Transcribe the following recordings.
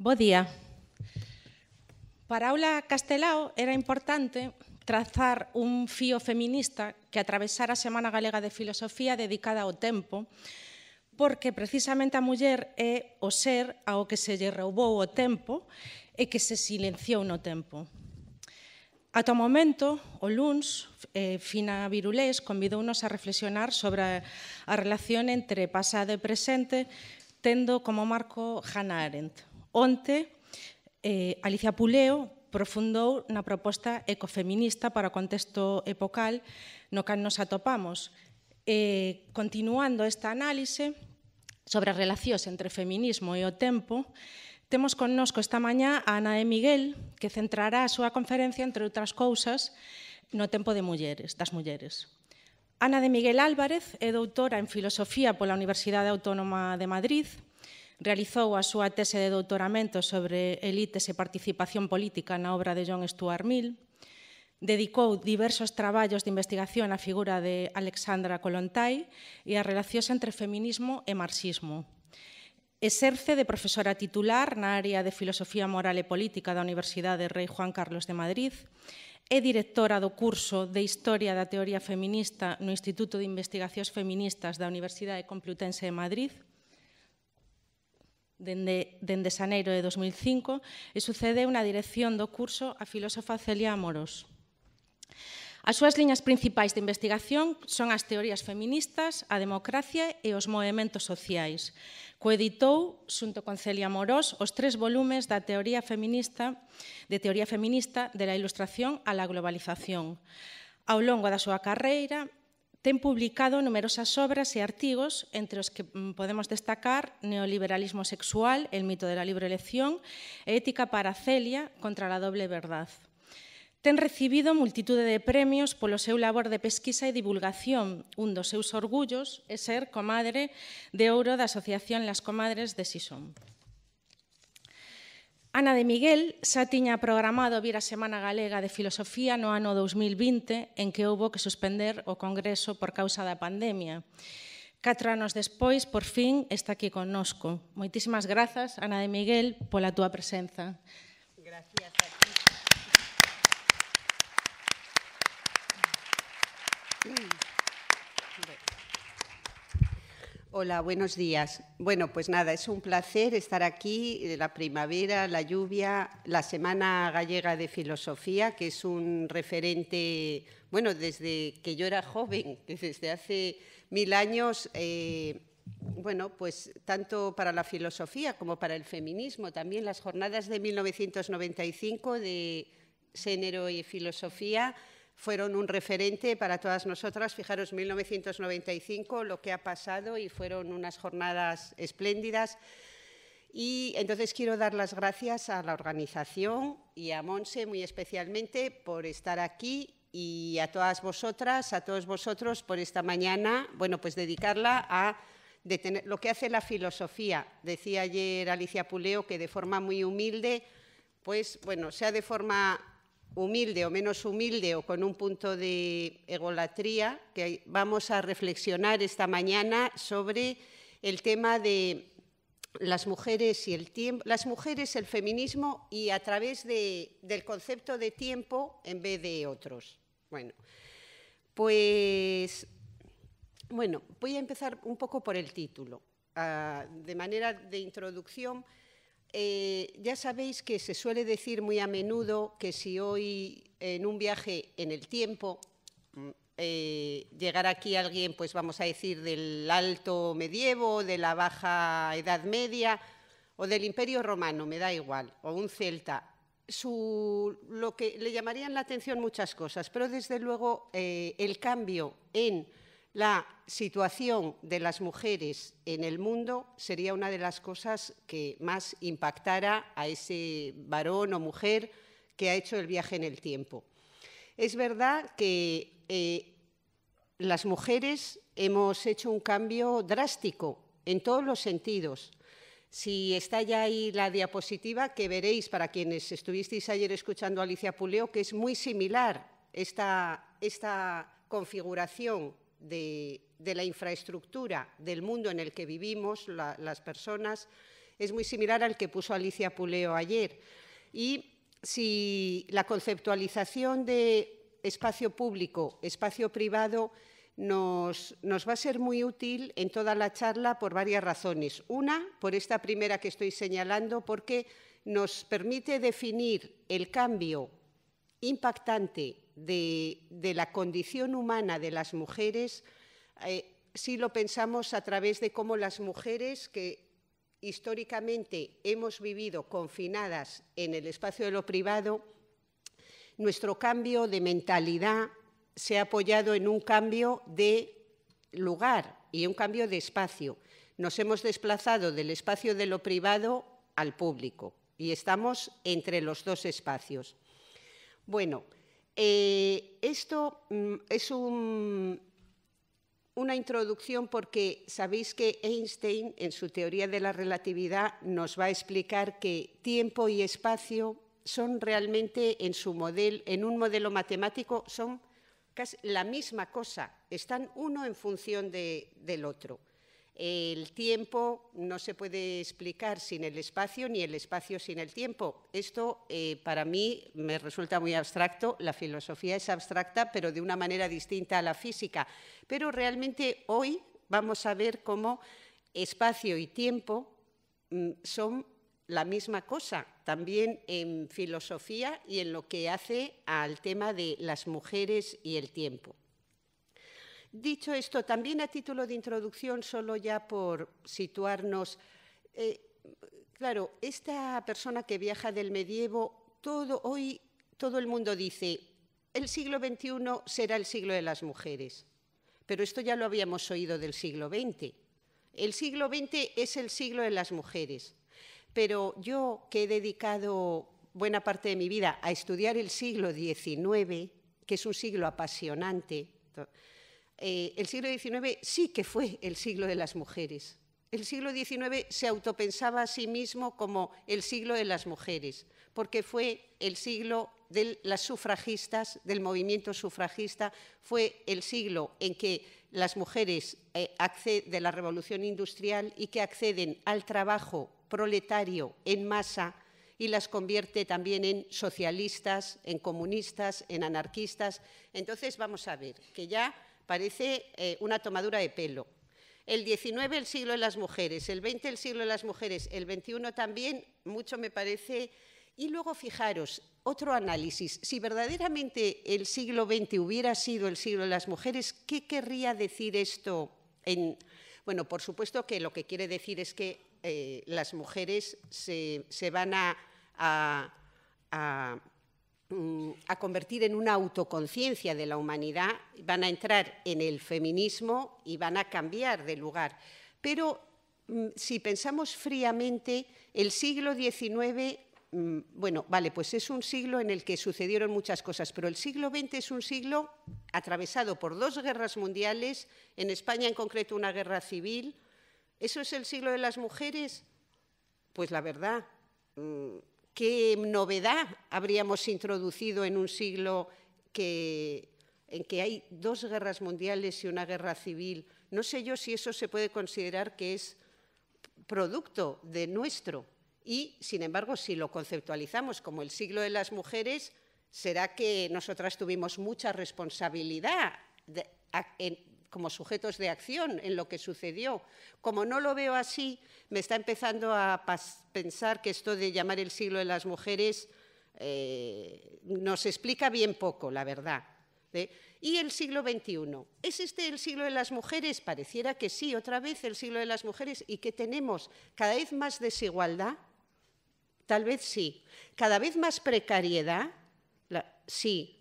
Bo día. Para Aula Castelao era importante trazar un fío feminista que atravesara a Semana Galega de Filosofía dedicada ao tempo, porque precisamente a muller é o ser ao que se lle roubou o tempo e que se silenciou no tempo. Ata o momento, o LUNS, eh, Fina Virulés, convidounos a reflexionar sobre a relación entre pasado e presente, tendo como marco Hannah Arendt. Onte, eh, Alicia Puleo profundou na proposta ecofeminista para o contexto epocal no cal nos atopamos. Eh, continuando esta análise sobre as relacións entre feminismo e o tempo, Temos connosco esta mañá a Ana de Miguel, que centrará a súa conferencia, entre outras cousas, no tempo de mulleres, das mulleres. Ana de Miguel Álvarez é doutora en Filosofía pola Universidade Autónoma de Madrid, Realizou a súa tese de doutoramento sobre elites e participación política na obra de John Stuart Mill. Dedicou diversos traballos de investigación á figura de Alexandra Kolontai e a relacións entre feminismo e marxismo. Exerce de profesora titular na área de Filosofía Moral e Política da Universidade Rei Juan Carlos de Madrid é directora do curso de Historia da Teoría Feminista no Instituto de Investigacións Feministas da Universidade Complutense de Madrid dende, dende xaneiro de 2005 e sucede unha dirección do curso a filósofa Celia Amorós. As súas liñas principais de investigación son as teorías feministas, a democracia e os movimentos sociais. Coeditou, xunto con Celia Morós, os tres volumes da teoría feminista de teoría feminista de la ilustración a la globalización. Ao longo da súa carreira, ten publicado numerosas obras e artigos, entre os que mm, podemos destacar Neoliberalismo sexual, El mito de la libre elección e Ética para Celia contra la doble verdad. Ten recibido multitude de premios polo seu labor de pesquisa e divulgación, un dos seus orgullos é ser comadre de ouro da Asociación Las Comadres de Sison. Ana de Miguel xa tiña programado vir a Semana Galega de Filosofía no ano 2020 en que houbo que suspender o Congreso por causa da pandemia. Catro anos despois, por fin, está aquí connosco. Moitísimas grazas, Ana de Miguel, pola túa presenza. Gracias a Hola, buenos días. Bueno, pues nada, es un placer estar aquí, eh, la primavera, la lluvia, la Semana Gallega de Filosofía, que es un referente, bueno, desde que yo era joven, desde hace mil años, eh, bueno, pues tanto para la filosofía como para el feminismo, también las jornadas de 1995 de género y filosofía fueron un referente para todas nosotras. Fijaros, 1995, lo que ha pasado y fueron unas jornadas espléndidas. Y entonces quiero dar las gracias a la organización y a Monse muy especialmente por estar aquí y a todas vosotras, a todos vosotros por esta mañana, bueno, pues dedicarla a detener lo que hace la filosofía. Decía ayer Alicia Puleo que de forma muy humilde, pues bueno, sea de forma humilde o menos humilde o con un punto de egolatría, que vamos a reflexionar esta mañana sobre el tema de las mujeres y el tiempo, las mujeres, el feminismo y a través del concepto de tiempo en vez de otros. Bueno, pues bueno, voy a empezar un poco por el título. Ah, de manera de introducción, eh, ya sabéis que se suele decir muy a menudo que si hoy en un viaje en el tiempo mm, eh, llegara aquí alguien, pues vamos a decir, del alto medievo, de la baja Edad Media o del Imperio Romano, me da igual, o un celta, lo que le llamarían la atención muchas cosas, pero desde luego eh, el cambio en la situación de las mujeres en el mundo sería una de las cosas que más impactara a ese varón o mujer que ha hecho el viaje en el tiempo. Es verdad que eh, las mujeres hemos hecho un cambio drástico en todos los sentidos. Si está ya ahí la diapositiva, que veréis para quienes estuvisteis ayer escuchando a Alicia Puleo, que es muy similar esta configuración de, la infraestructura del mundo en el que vivimos las personas es muy similar al que puso Alicia Puleo ayer. Y si la conceptualización de espacio público, espacio privado, nos, nos, va a ser muy útil en toda la charla por varias razones. Una, por esta primera que estoy señalando, porque nos permite definir el cambio impactante de, la condición humana de las mujeres, eh, si lo pensamos a través de cómo las mujeres que históricamente hemos vivido confinadas en el espacio de lo privado, nuestro cambio de mentalidad se ha apoyado en un cambio de lugar y un cambio de espacio. Nos hemos desplazado del espacio de lo privado al público y estamos entre los dos espacios. Bueno, eh, esto mm, es una introducción porque sabéis que Einstein en su teoría de la relatividad nos va a explicar que tiempo y espacio son realmente en su modelo, en un modelo matemático, son casi la misma cosa, están uno en función del otro. El tiempo no se puede explicar sin el espacio ni el espacio sin el tiempo. Esto eh, para mí me resulta muy abstracto. La filosofía es abstracta, pero de una manera distinta a la física. Pero realmente hoy vamos a ver cómo espacio y tiempo mm, son la misma cosa, también en filosofía y en lo que hace al tema de las mujeres y el tiempo. Dicho esto, también a título de introducción, solo ya por situarnos, eh, claro, esta persona que viaja del medievo, todo hoy todo el mundo dice, el siglo XXI será el siglo de las mujeres, pero esto ya lo habíamos oído del siglo XX. El siglo XX es el siglo de las mujeres, pero yo que he dedicado buena parte de mi vida a estudiar el siglo XIX, que es un siglo apasionante, eh, el siglo XIX sí que fue el siglo de las mujeres. El siglo XIX se autopensaba a sí mismo como el siglo de las mujeres, porque fue el siglo de las sufragistas, del movimiento sufragista, fue el siglo en que las mujeres eh, acceden a la revolución industrial y que acceden al trabajo proletario en masa y las convierte también en socialistas, en comunistas, en anarquistas. Entonces, vamos a ver que ya parece eh, una tomadura de pelo. El 19, el siglo de las mujeres, el 20, el siglo de las mujeres, el 21 también, mucho me parece. Y luego fijaros, otro análisis, si verdaderamente el siglo XX hubiera sido el siglo de las mujeres, ¿qué querría decir esto? bueno, por supuesto que lo que quiere decir es que eh, las mujeres se, van a a convertir en una autoconciencia de la humanidad, van a entrar en el feminismo y van a cambiar de lugar. Pero mm, si pensamos fríamente, el siglo XIX, mm, bueno, vale, pues es un siglo en el que sucedieron muchas cosas, pero el siglo XX es un siglo atravesado por dos guerras mundiales, en España en concreto una guerra civil. ¿Eso es el siglo de las mujeres? Pues la verdad, mm, qué novedad habríamos introducido en un siglo en que hay dos guerras mundiales y una guerra civil. No sé yo si eso se puede considerar que es producto de nuestro. Y, sin embargo, si lo conceptualizamos como el siglo de las mujeres, será que nosotras tuvimos mucha responsabilidad en, como sujetos de acción en lo que sucedió. Como no lo veo así, me está empezando a pensar que esto de llamar el siglo de las mujeres eh, nos explica bien poco, la verdad. ¿eh? Y el siglo XXI. ¿Es este el siglo de las mujeres? Pareciera que sí, otra vez el siglo de las mujeres. ¿Y que tenemos? ¿Cada vez más desigualdad? Tal vez sí. ¿Cada vez más precariedad? sí.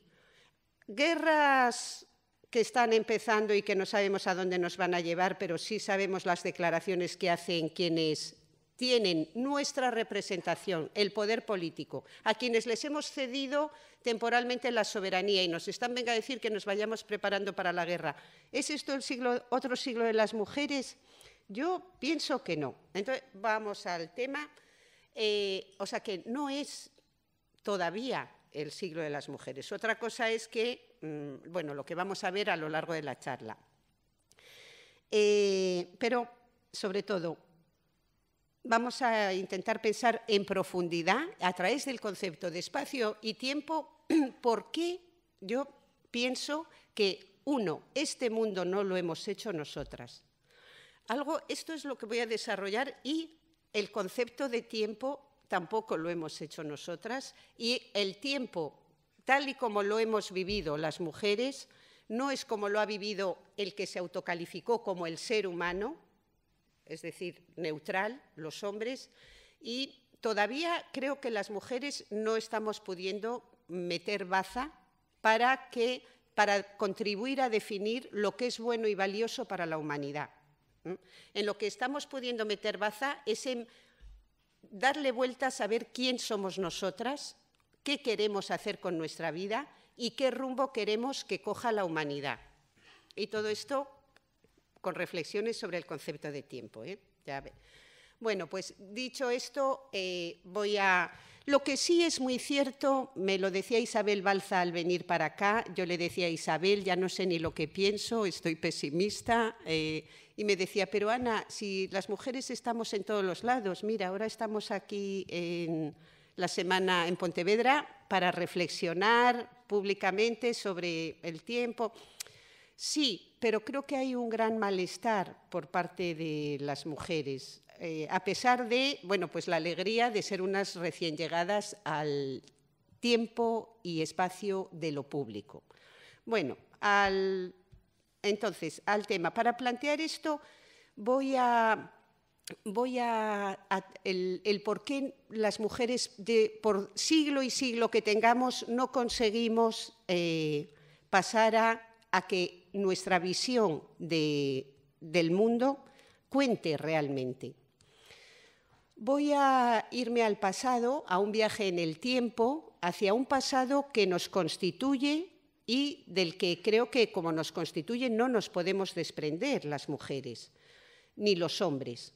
¿Guerras que están empezando y que no sabemos a dónde nos van a llevar, pero sí sabemos las declaraciones que hacen quienes tienen nuestra representación, el poder político, a quienes les hemos cedido temporalmente la soberanía y nos están venga a decir que nos vayamos preparando para la guerra. ¿Es esto siglo, otro siglo de las mujeres? Yo pienso que no. Entonces, vamos al tema. Eh, o sea que no es todavía el siglo de las mujeres. Otra cosa es que Mm, bueno, lo que vamos a ver a lo largo de la charla. Eh, pero, sobre todo, vamos a intentar pensar en profundidad, a través del concepto de espacio y tiempo, por qué yo pienso que, uno, este mundo no lo hemos hecho nosotras. Algo, esto es lo que voy a desarrollar y el concepto de tiempo tampoco lo hemos hecho nosotras y el tiempo tal y como lo hemos vivido las mujeres, no es como lo ha vivido el que se autocalificó como el ser humano, es decir, neutral, los hombres, y todavía creo que las mujeres no estamos pudiendo meter baza para, contribuir a definir lo que es bueno y valioso para la humanidad. En lo que estamos pudiendo meter baza es en darle vueltas a saber quién somos nosotras qué queremos hacer con nuestra vida y qué rumbo queremos que coja la humanidad. Y todo esto con reflexiones sobre el concepto de tiempo. ¿eh? bueno, pues dicho esto, eh, voy a... Lo que sí es muy cierto, me lo decía Isabel Balza al venir para acá, yo le decía a Isabel, ya no sé ni lo que pienso, estoy pesimista, eh, y me decía, pero Ana, si las mujeres estamos en todos los lados, mira, ahora estamos aquí en la semana en Pontevedra para reflexionar públicamente sobre el tiempo. Sí, pero creo que hay un gran malestar por parte de las mujeres, eh, a pesar de, bueno, pues la alegría de ser unas recién llegadas al tiempo y espacio de lo público. Bueno, al, entonces, al tema. Para plantear esto, voy a voy a, el, por qué las mujeres por siglo y siglo que tengamos no conseguimos eh, pasar a, que nuestra visión de, del mundo cuente realmente. Voy a irme al pasado, a un viaje en el tiempo, hacia un pasado que nos constituye y del que creo que como nos constituye no nos podemos desprender las mujeres ni los hombres.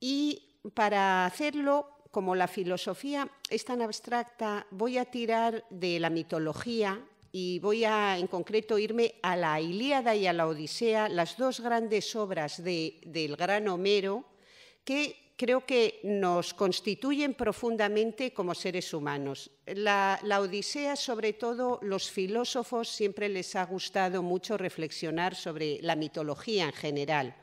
Y para hacerlo, como la filosofía es tan abstracta, voy a tirar de la mitología y voy a, en concreto, irme a la Ilíada y a la Odisea, las dos grandes obras del gran Homero, que creo que nos constituyen profundamente como seres humanos. La, la, Odisea, sobre todo, los filósofos siempre les ha gustado mucho reflexionar sobre la mitología en general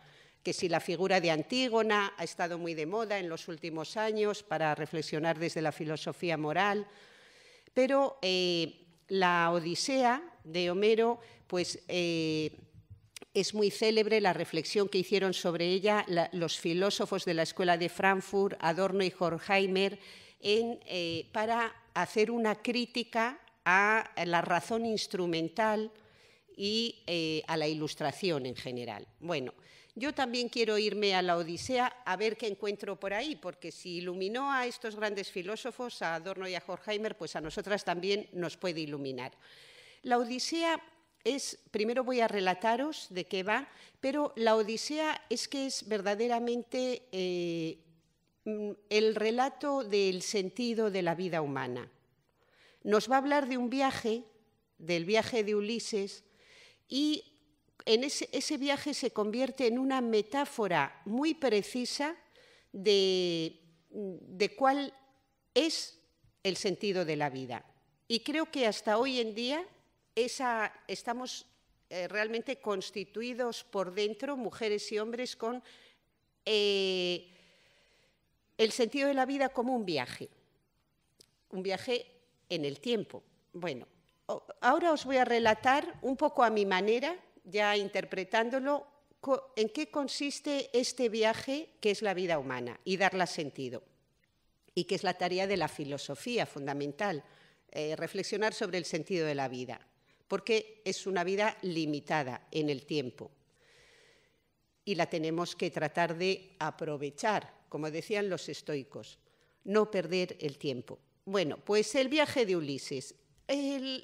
que si la figura de Antígona ha estado muy de moda en los últimos años para reflexionar desde la filosofía moral, pero eh, la Odisea de Homero, pues eh, es muy célebre la reflexión que hicieron sobre ella los filósofos de la Escuela de Frankfurt, Adorno y Horkheimer, eh, para hacer una crítica a la razón instrumental y a la ilustración en general. Bueno, yo también quiero irme a la Odisea a ver qué encuentro por ahí, porque si iluminó a estos grandes filósofos, a Adorno y a Horkheimer, pues a nosotras también nos puede iluminar. La Odisea es, primero voy a relataros de qué va, pero la Odisea es que es verdaderamente eh, el relato del sentido de la vida humana. Nos va a hablar de un viaje, del viaje de Ulises, y en ese, viaje se convierte en una metáfora muy precisa de, cuál es el sentido de la vida. Y creo que hasta hoy en día estamos eh, realmente constituidos por dentro, mujeres y hombres, con eh, el sentido de la vida como un viaje, un viaje en el tiempo. Bueno, ahora os voy a relatar un poco a mi manera ya interpretándolo, ¿en qué consiste este viaje que es la vida humana y darla sentido? Y que es la tarea de la filosofía fundamental, eh, reflexionar sobre el sentido de la vida, porque es una vida limitada en el tiempo y la tenemos que tratar de aprovechar, como decían los estoicos, no perder el tiempo. Bueno, pues el viaje de Ulises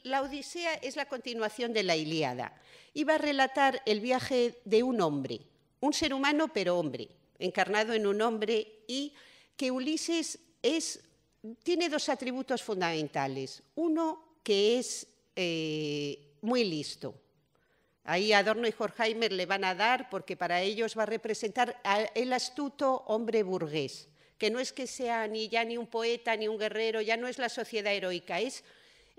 la Odisea es la continuación de la Ilíada. Iba a relatar el viaje de un hombre, un ser humano pero hombre, encarnado en un hombre y que Ulises tiene dos atributos fundamentales. Uno que es eh, muy listo. Ahí Adorno y Horkheimer le van a dar porque para ellos va a representar al el astuto hombre burgués, que no es que sea ni ya ni un poeta ni un guerrero, ya no es la sociedad heroica, es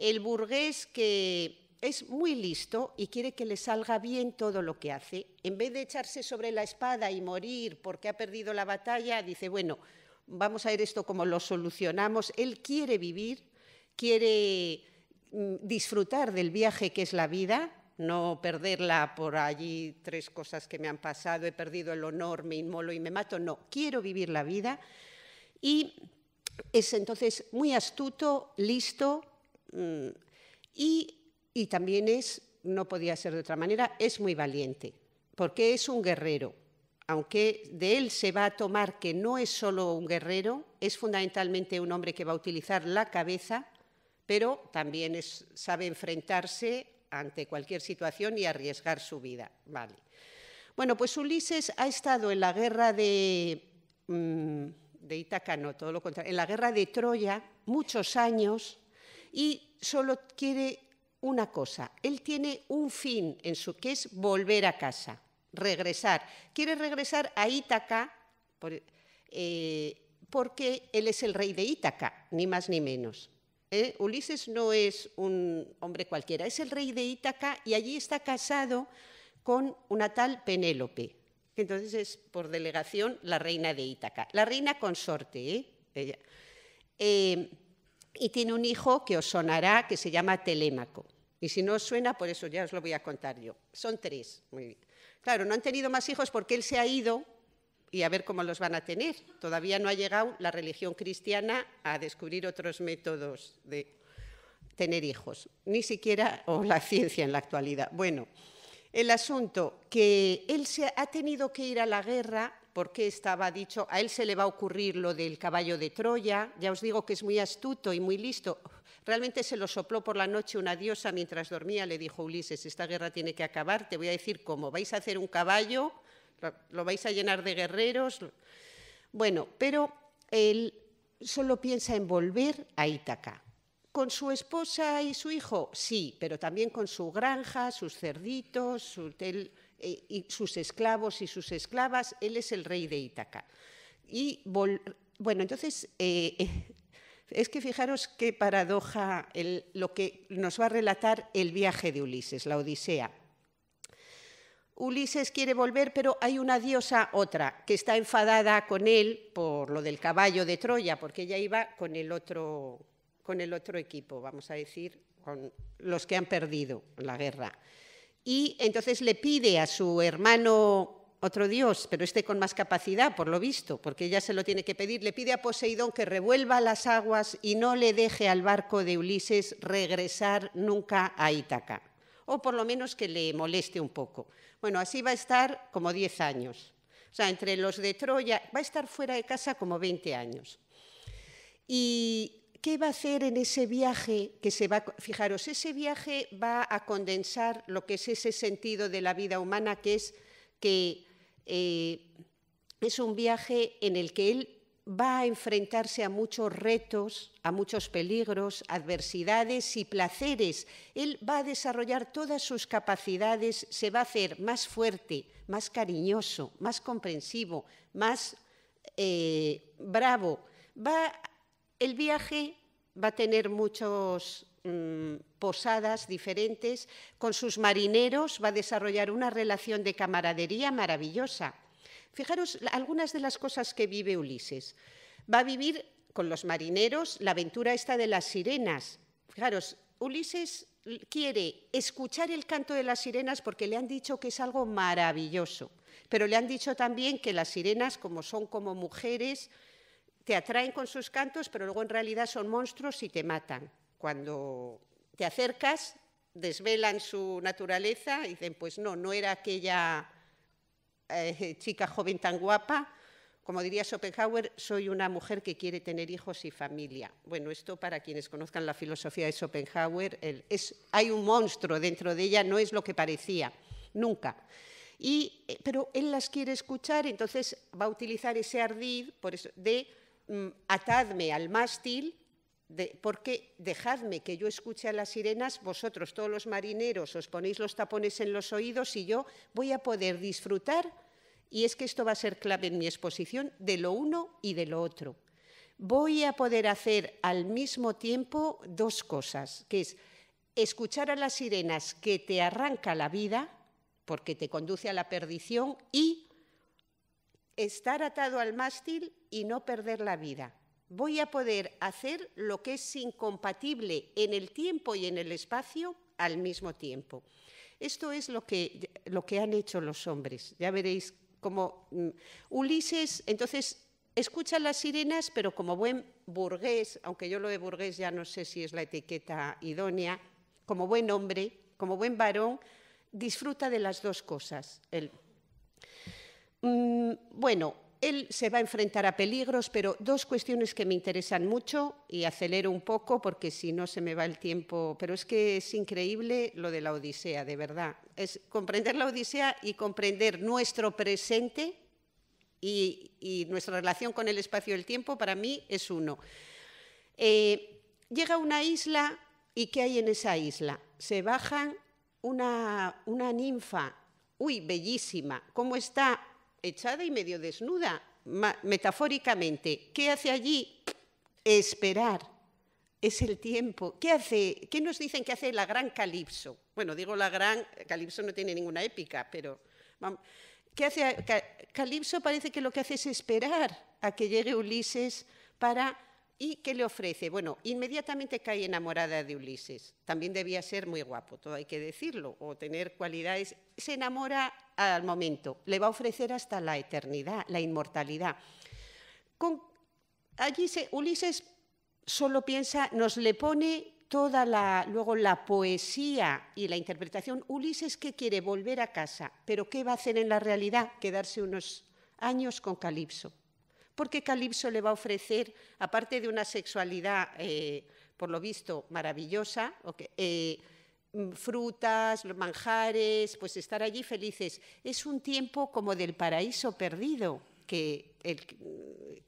el burgués que es muy listo y quiere que le salga bien todo lo que hace. En vez de echarse sobre la espada y morir porque ha perdido la batalla, dice, bueno, vamos a ver esto como lo solucionamos. Él quiere vivir, quiere mm, disfrutar del viaje que es la vida, no perderla por allí tres cosas que me han pasado, he perdido el honor, me inmolo y me mato. No, quiero vivir la vida. Y es entonces muy astuto, listo, Mm, y, también es, no podía ser de otra manera, es muy valiente, porque es un guerrero. Aunque de él se va a tomar que no es solo un guerrero, es fundamentalmente un hombre que va a utilizar la cabeza, pero también sabe enfrentarse ante cualquier situación y arriesgar su vida. Bueno, pues Ulises ha estado en la guerra de, mm, de no, todo lo contrario, en la guerra de Troya muchos años y solo quiere una cosa. Él tiene un fin en su que es volver a casa, regresar. Quiere regresar a Ítaca eh, porque él es el rey de Ítaca, ni más ni menos. ¿Eh? Ulises no es un hombre cualquiera, es el rey de Ítaca y allí está casado con una tal Penélope, que entonces es por delegación la reina de Ítaca, la reina consorte. ¿eh? Ella y tiene un hijo que os sonará, que se llama Telémaco. Y si no os suena, por eso ya os lo voy a contar yo. Son tres. Claro, no han tenido más hijos porque él se ha ido y a ver cómo los van a tener. Todavía no ha llegado la religión cristiana a descubrir otros métodos de tener hijos, ni siquiera o la ciencia en la actualidad. Bueno, el asunto que él se ha tenido que ir a la guerra por qué estaba dicho, a él se le va a ocurrir lo del caballo de Troya, ya os digo que es muy astuto y muy listo. Realmente se lo sopló por la noche una diosa mientras dormía, le dijo Ulises, esta guerra tiene que acabar, te voy a decir cómo, vais a hacer un caballo, lo vais a llenar de guerreros. Bueno, pero él solo piensa en volver a Ítaca. ¿Con su esposa y su hijo? Sí, pero también con su granja, sus cerditos, su... hotel, eh, y sus esclavos y sus esclavas, él es el rey de Ítaca. Y bueno, entonces eh, es que fijaros qué paradoja lo que nos va a relatar el viaje de Ulises, la Odisea. Ulises quiere volver, pero hay una diosa otra que está enfadada con él por lo del caballo de Troya, porque ella iba con el otro, con el otro equipo, vamos a decir, con los que han perdido la guerra. Y entonces le pide a su hermano otro dios, pero este con más capacidad, por lo visto, porque ella se lo tiene que pedir, le pide a Poseidón que revuelva las aguas y no le deje al barco de Ulises regresar nunca a Ítaca, o por lo menos que le moleste un poco. Bueno, así va a estar como 10 años. O sea, entre los de Troya, va a estar fuera de casa como 20 años. Y ¿Qué va a hacer en ese viaje que se va, fijaros, ese viaje va a condensar lo que es ese sentido de la vida humana, que es que eh, es un viaje en el que él va a enfrentarse a muchos retos, a muchos peligros, adversidades y placeres. Él va a desarrollar todas sus capacidades, se va a hacer más fuerte, más cariñoso, más comprensivo, más eh, bravo. Va el viaje va a tener muchas mm, posadas diferentes, con sus marineros va a desarrollar una relación de camaradería maravillosa. Fijaros algunas de las cosas que vive Ulises. Va a vivir con los marineros la aventura esta de las sirenas. Fijaros, Ulises quiere escuchar el canto de las sirenas porque le han dicho que es algo maravilloso, pero le han dicho también que las sirenas, como son como mujeres, te atraen con sus cantos, pero luego en realidad son monstruos y te matan. Cuando te acercas, desvelan su naturaleza y dicen, pues no, no era aquella eh, chica joven tan guapa. Como diría Schopenhauer, soy una mujer que quiere tener hijos y familia. Bueno, esto para quienes conozcan la filosofía de Schopenhauer, hay un monstruo dentro de ella, no es lo que parecía, nunca. Eh, pero él las quiere escuchar, entonces va a utilizar ese ardid de Mm, atadme al mástil, porque dejadme que yo escuche a las sirenas, vosotros todos los marineros os ponéis los tapones en los oídos y yo voy a poder disfrutar, y es que esto va a ser clave en mi exposición, de lo uno y de lo otro. Voy a poder hacer al mismo tiempo dos cosas, que es escuchar a las sirenas que te arranca la vida, porque te conduce a la perdición, y estar atado al mástil y no perder la vida. Voy a poder hacer lo que es incompatible en el tiempo y en el espacio al mismo tiempo. Esto es lo que, lo que han hecho los hombres. Ya veréis cómo mm, Ulises, entonces escucha las sirenas, pero como buen burgués, aunque yo lo de burgués ya no sé si es la etiqueta idónea, como buen hombre, como buen varón, disfruta de las dos cosas, el Mm, bueno, él se va a enfrentar a peligros, pero dos cuestiones que me interesan mucho y acelero un poco porque si no se me va el tiempo, pero es que es increíble lo de la Odisea, de verdad. Es comprender la Odisea y comprender nuestro presente y, nuestra relación con el espacio y el tiempo para mí es uno. Eh, llega a una isla y ¿qué hay en esa isla? Se baja una, una ninfa, uy, bellísima, cómo está echada y medio desnuda, metafóricamente. ¿Qué hace allí? Esperar. Es el tiempo. ¿Qué hace? nos dicen que hace la gran Calipso? Bueno, digo la gran, Calipso no tiene ninguna épica, pero ¿qué hace? Calipso parece que lo que hace es esperar a que llegue Ulises para ¿Y qué le ofrece? Bueno, inmediatamente cae enamorada de Ulises. También debía ser muy guapo, todo hay que decirlo, o tener cualidades. Se enamora al momento, le va a ofrecer hasta la eternidad, la inmortalidad. allí Ulises solo piensa, nos le pone toda la, luego la poesía y la interpretación. Ulises que quiere volver a casa, pero ¿qué va a hacer en la realidad? Quedarse unos años con Calipso porque Calipso le va a ofrecer, aparte de una sexualidad, eh, por lo visto, maravillosa, eh, mm, frutas, manjares, pues estar allí felices. Es un tiempo como del paraíso perdido, que,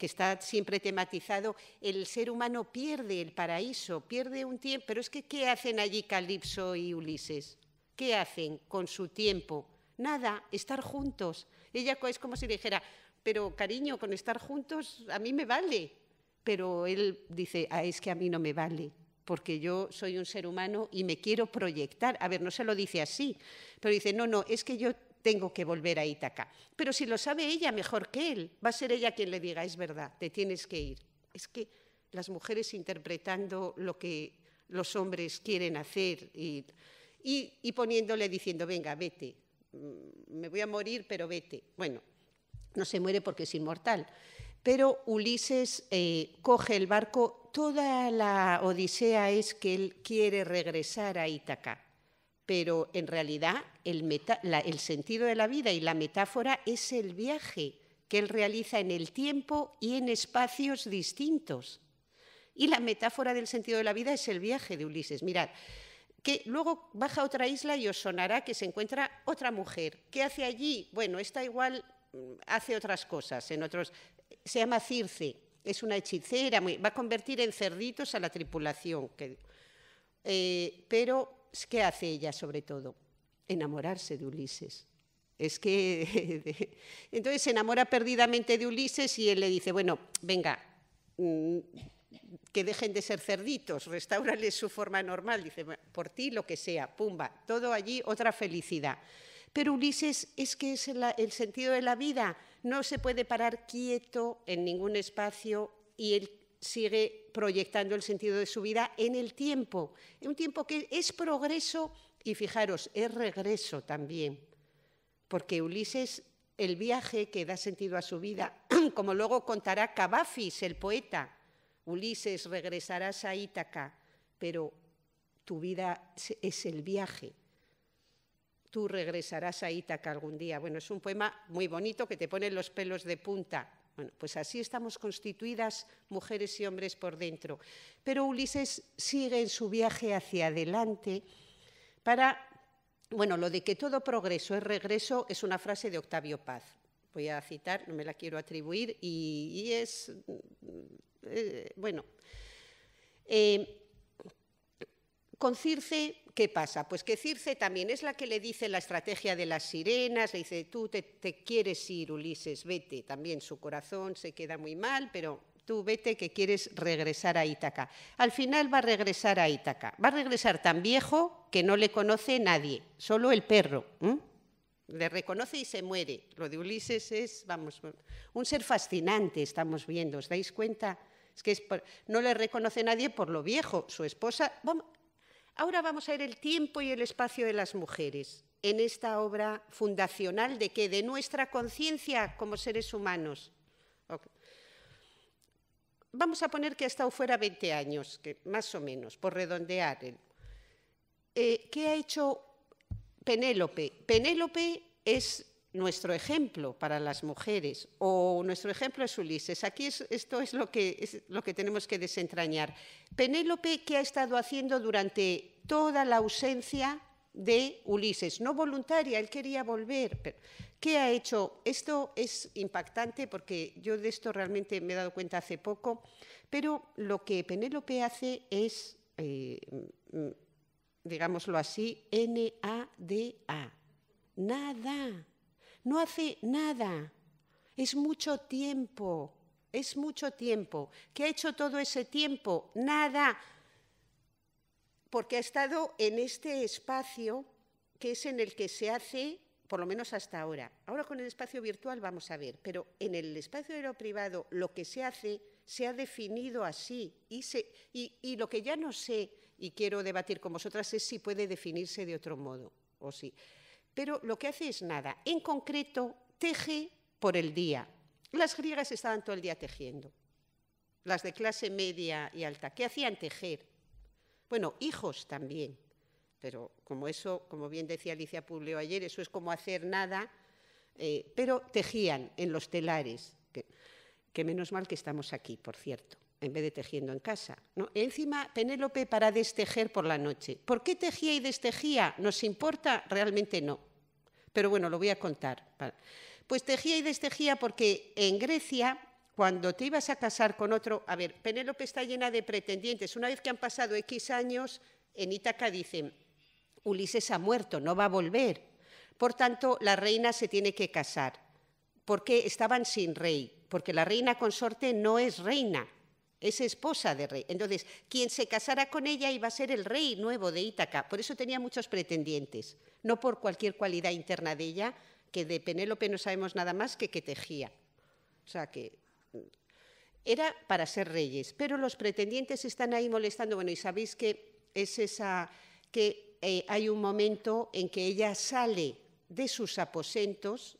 está siempre tematizado. El ser humano pierde el paraíso, pierde un tiempo. Pero es que, ¿qué hacen allí Calipso y Ulises? ¿Qué hacen con su tiempo? Nada, estar juntos. Ella es como si dijera, pero cariño, con estar juntos a mí me vale. Pero él dice, ah, es que a mí no me vale, porque yo soy un ser humano y me quiero proyectar. A ver, no se lo dice así, pero dice, no, no, es que yo tengo que volver a Ítaca. Pero si lo sabe ella mejor que él, va a ser ella quien le diga, es verdad, te tienes que ir. Es que las mujeres interpretando lo que los hombres quieren hacer y, y poniéndole diciendo, venga, vete, mm, me voy a morir, pero vete. Bueno, no se muere porque es inmortal. Pero Ulises eh, coge el barco, toda la odisea es que él quiere regresar a Ítaca, pero en realidad el, sentido de la vida y la metáfora es el viaje que él realiza en el tiempo y en espacios distintos. Y la metáfora del sentido de la vida es el viaje de Ulises. Mirad, que luego baja a otra isla y os sonará que se encuentra otra mujer. ¿Qué hace allí? Bueno, está igual hace otras cosas, en otros. Se llama Circe, es una hechicera, va a convertir en cerditos a la tripulación. Eh, pero, ¿qué hace ella sobre todo? Enamorarse de Ulises. Es que. Entonces se enamora perdidamente de Ulises y él le dice: Bueno, venga, mm, que dejen de ser cerditos, restaurales su forma normal. Dice: Por ti lo que sea, pumba, todo allí, otra felicidad. Pero Ulises es que es el sentido de la vida. No se puede parar quieto en ningún espacio y él sigue proyectando el sentido de su vida en el tiempo, en un tiempo que es progreso y fijaros, es regreso también, porque Ulises, el viaje que da sentido a su vida, como luego contará Cavafis, el poeta, Ulises, regresarás a Ítaca, pero tu vida es el viaje, tú regresarás a Ítaca algún día. Bueno, es un poema muy bonito que te pone los pelos de punta. Bueno, pues así estamos constituidas mujeres y hombres por dentro. Pero Ulises sigue en su viaje hacia adelante para, bueno, lo de que todo progreso es regreso es una frase de Octavio Paz. Voy a citar, no me la quiero atribuir, y, es, eh, bueno, eh, con Circe, ¿qué pasa? Pues que Circe también es la que le dice la estrategia de las sirenas, le dice, tú te, quieres ir, Ulises, vete. También su corazón se queda muy mal, pero tú vete que quieres regresar a Ítaca. Al final va a regresar a Ítaca. Va a regresar tan viejo que no le conoce nadie, solo el perro. Le reconoce y se muere. Lo de Ulises es, vamos, un ser fascinante, estamos viendo, ¿os dais cuenta? Es que no le reconoce nadie por lo viejo. Su esposa, Ahora vamos a ver el tiempo y el espacio de las mujeres en esta obra fundacional de que de nuestra conciencia como seres humanos. Vamos a poner que ha estado fuera 20 años, que más o menos, por redondear. Eh, ¿Qué ha hecho Penélope? Penélope es nuestro ejemplo para las mujeres o nuestro ejemplo es Ulises. Aquí esto es lo, que, es lo que tenemos que desentrañar. Penélope, ¿qué ha estado haciendo durante toda la ausencia de Ulises? No voluntaria, él quería volver. ¿Qué ha hecho? Esto es impactante porque yo de esto realmente me he dado cuenta hace poco, pero lo que Penélope hace es, eh, mm, mm, digámoslo así, NADA. Nada no hace nada. Es mucho tiempo. Es mucho tiempo. ¿Qué ha hecho todo ese tiempo? Nada. Porque ha estado en este espacio que es en el que se hace, por lo menos hasta ahora. Ahora con el espacio virtual vamos a ver, pero en el espacio de lo privado lo que se hace se ha definido así y, y, y lo que ya no sé y quiero debatir con vosotras es si puede definirse de otro modo o si pero lo que hace es nada. En concreto, teje por el día. Las griegas estaban todo el día tejiendo, las de clase media y alta. ¿Qué hacían tejer? Bueno, hijos también, pero como eso, como bien decía Alicia Publio ayer, eso es como hacer nada, eh, pero tejían en los telares, que menos mal que estamos aquí, por cierto en vez de tejiendo en casa. Encima, Penélope para destejer por la noche. ¿Por qué tejía y destejía? ¿Nos importa? Realmente no. Pero bueno, lo voy a contar. Pues tejía y destejía porque en Grecia, cuando te ibas a casar con otro, a ver, Penélope está llena de pretendientes. Una vez que han pasado X años, en Ítaca dicen, Ulises ha muerto, no va a volver. Por tanto, la reina se tiene que casar, porque estaban sin rey, porque la reina consorte no es reina, es esposa de rey. Entonces, quien se casara con ella iba a ser el rey nuevo de Ítaca. Por eso tenía muchos pretendientes, no por cualquier cualidad interna de ella, que de Penélope no sabemos nada más que que tejía. O sea que mm, era para ser reyes, pero los pretendientes están ahí molestando. Bueno, y sabéis que es esa que eh, hay un momento en que ella sale de sus aposentos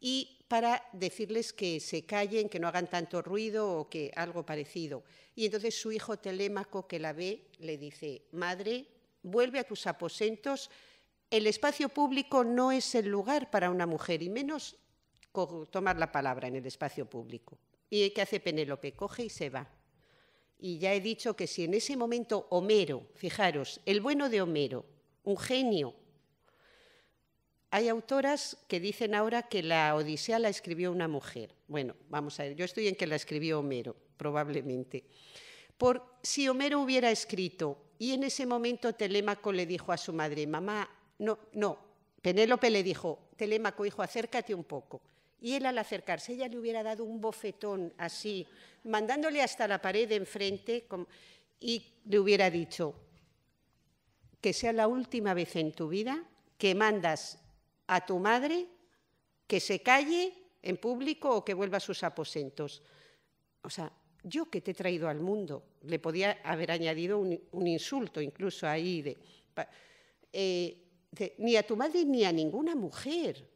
y para decirles que se callen, que no hagan tanto ruido o que algo parecido. Y entonces su hijo Telémaco, que la ve, le dice, Madre, vuelve a tus aposentos, el espacio público no es el lugar para una mujer, y menos tomar la palabra en el espacio público. ¿Y qué hace Penélope? Coge y se va. Y ya he dicho que si en ese momento Homero, fijaros, el bueno de Homero, un genio hay autoras que dicen ahora que la Odisea la escribió una mujer. Bueno, vamos a ver, yo estoy en que la escribió Homero, probablemente. Por si Homero hubiera escrito, y en ese momento Telémaco le dijo a su madre, mamá, no, no, Penélope le dijo, Telémaco, hijo, acércate un poco. Y él al acercarse, ella le hubiera dado un bofetón así, mandándole hasta la pared de enfrente y le hubiera dicho, que sea la última vez en tu vida que mandas a tu madre que se calle en público o que vuelva a sus aposentos. O sea, yo que te he traído al mundo, le podía haber añadido un, insulto incluso ahí eh, de, ni a tu madre ni a ninguna mujer.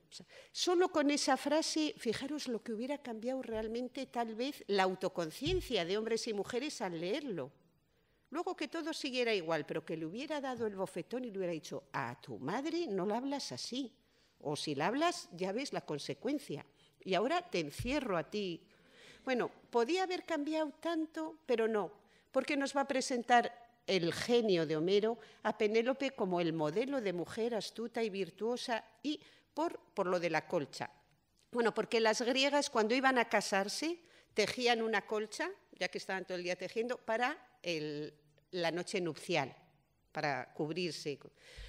solo con esa frase, fijaros lo que hubiera cambiado realmente tal vez la autoconciencia de hombres y mujeres al leerlo. Luego que todo siguiera igual, pero que le hubiera dado el bofetón y le hubiera dicho, a tu madre no la hablas así. O si la hablas, ya ves la consecuencia. Y ahora te encierro a ti. Bueno, podía haber cambiado tanto, pero no, porque nos va a presentar el genio de Homero a Penélope como el modelo de mujer astuta y virtuosa y por, lo de la colcha. Bueno, porque las griegas cuando iban a casarse tejían una colcha, ya que estaban todo el día tejiendo, para la noche nupcial para cubrirse.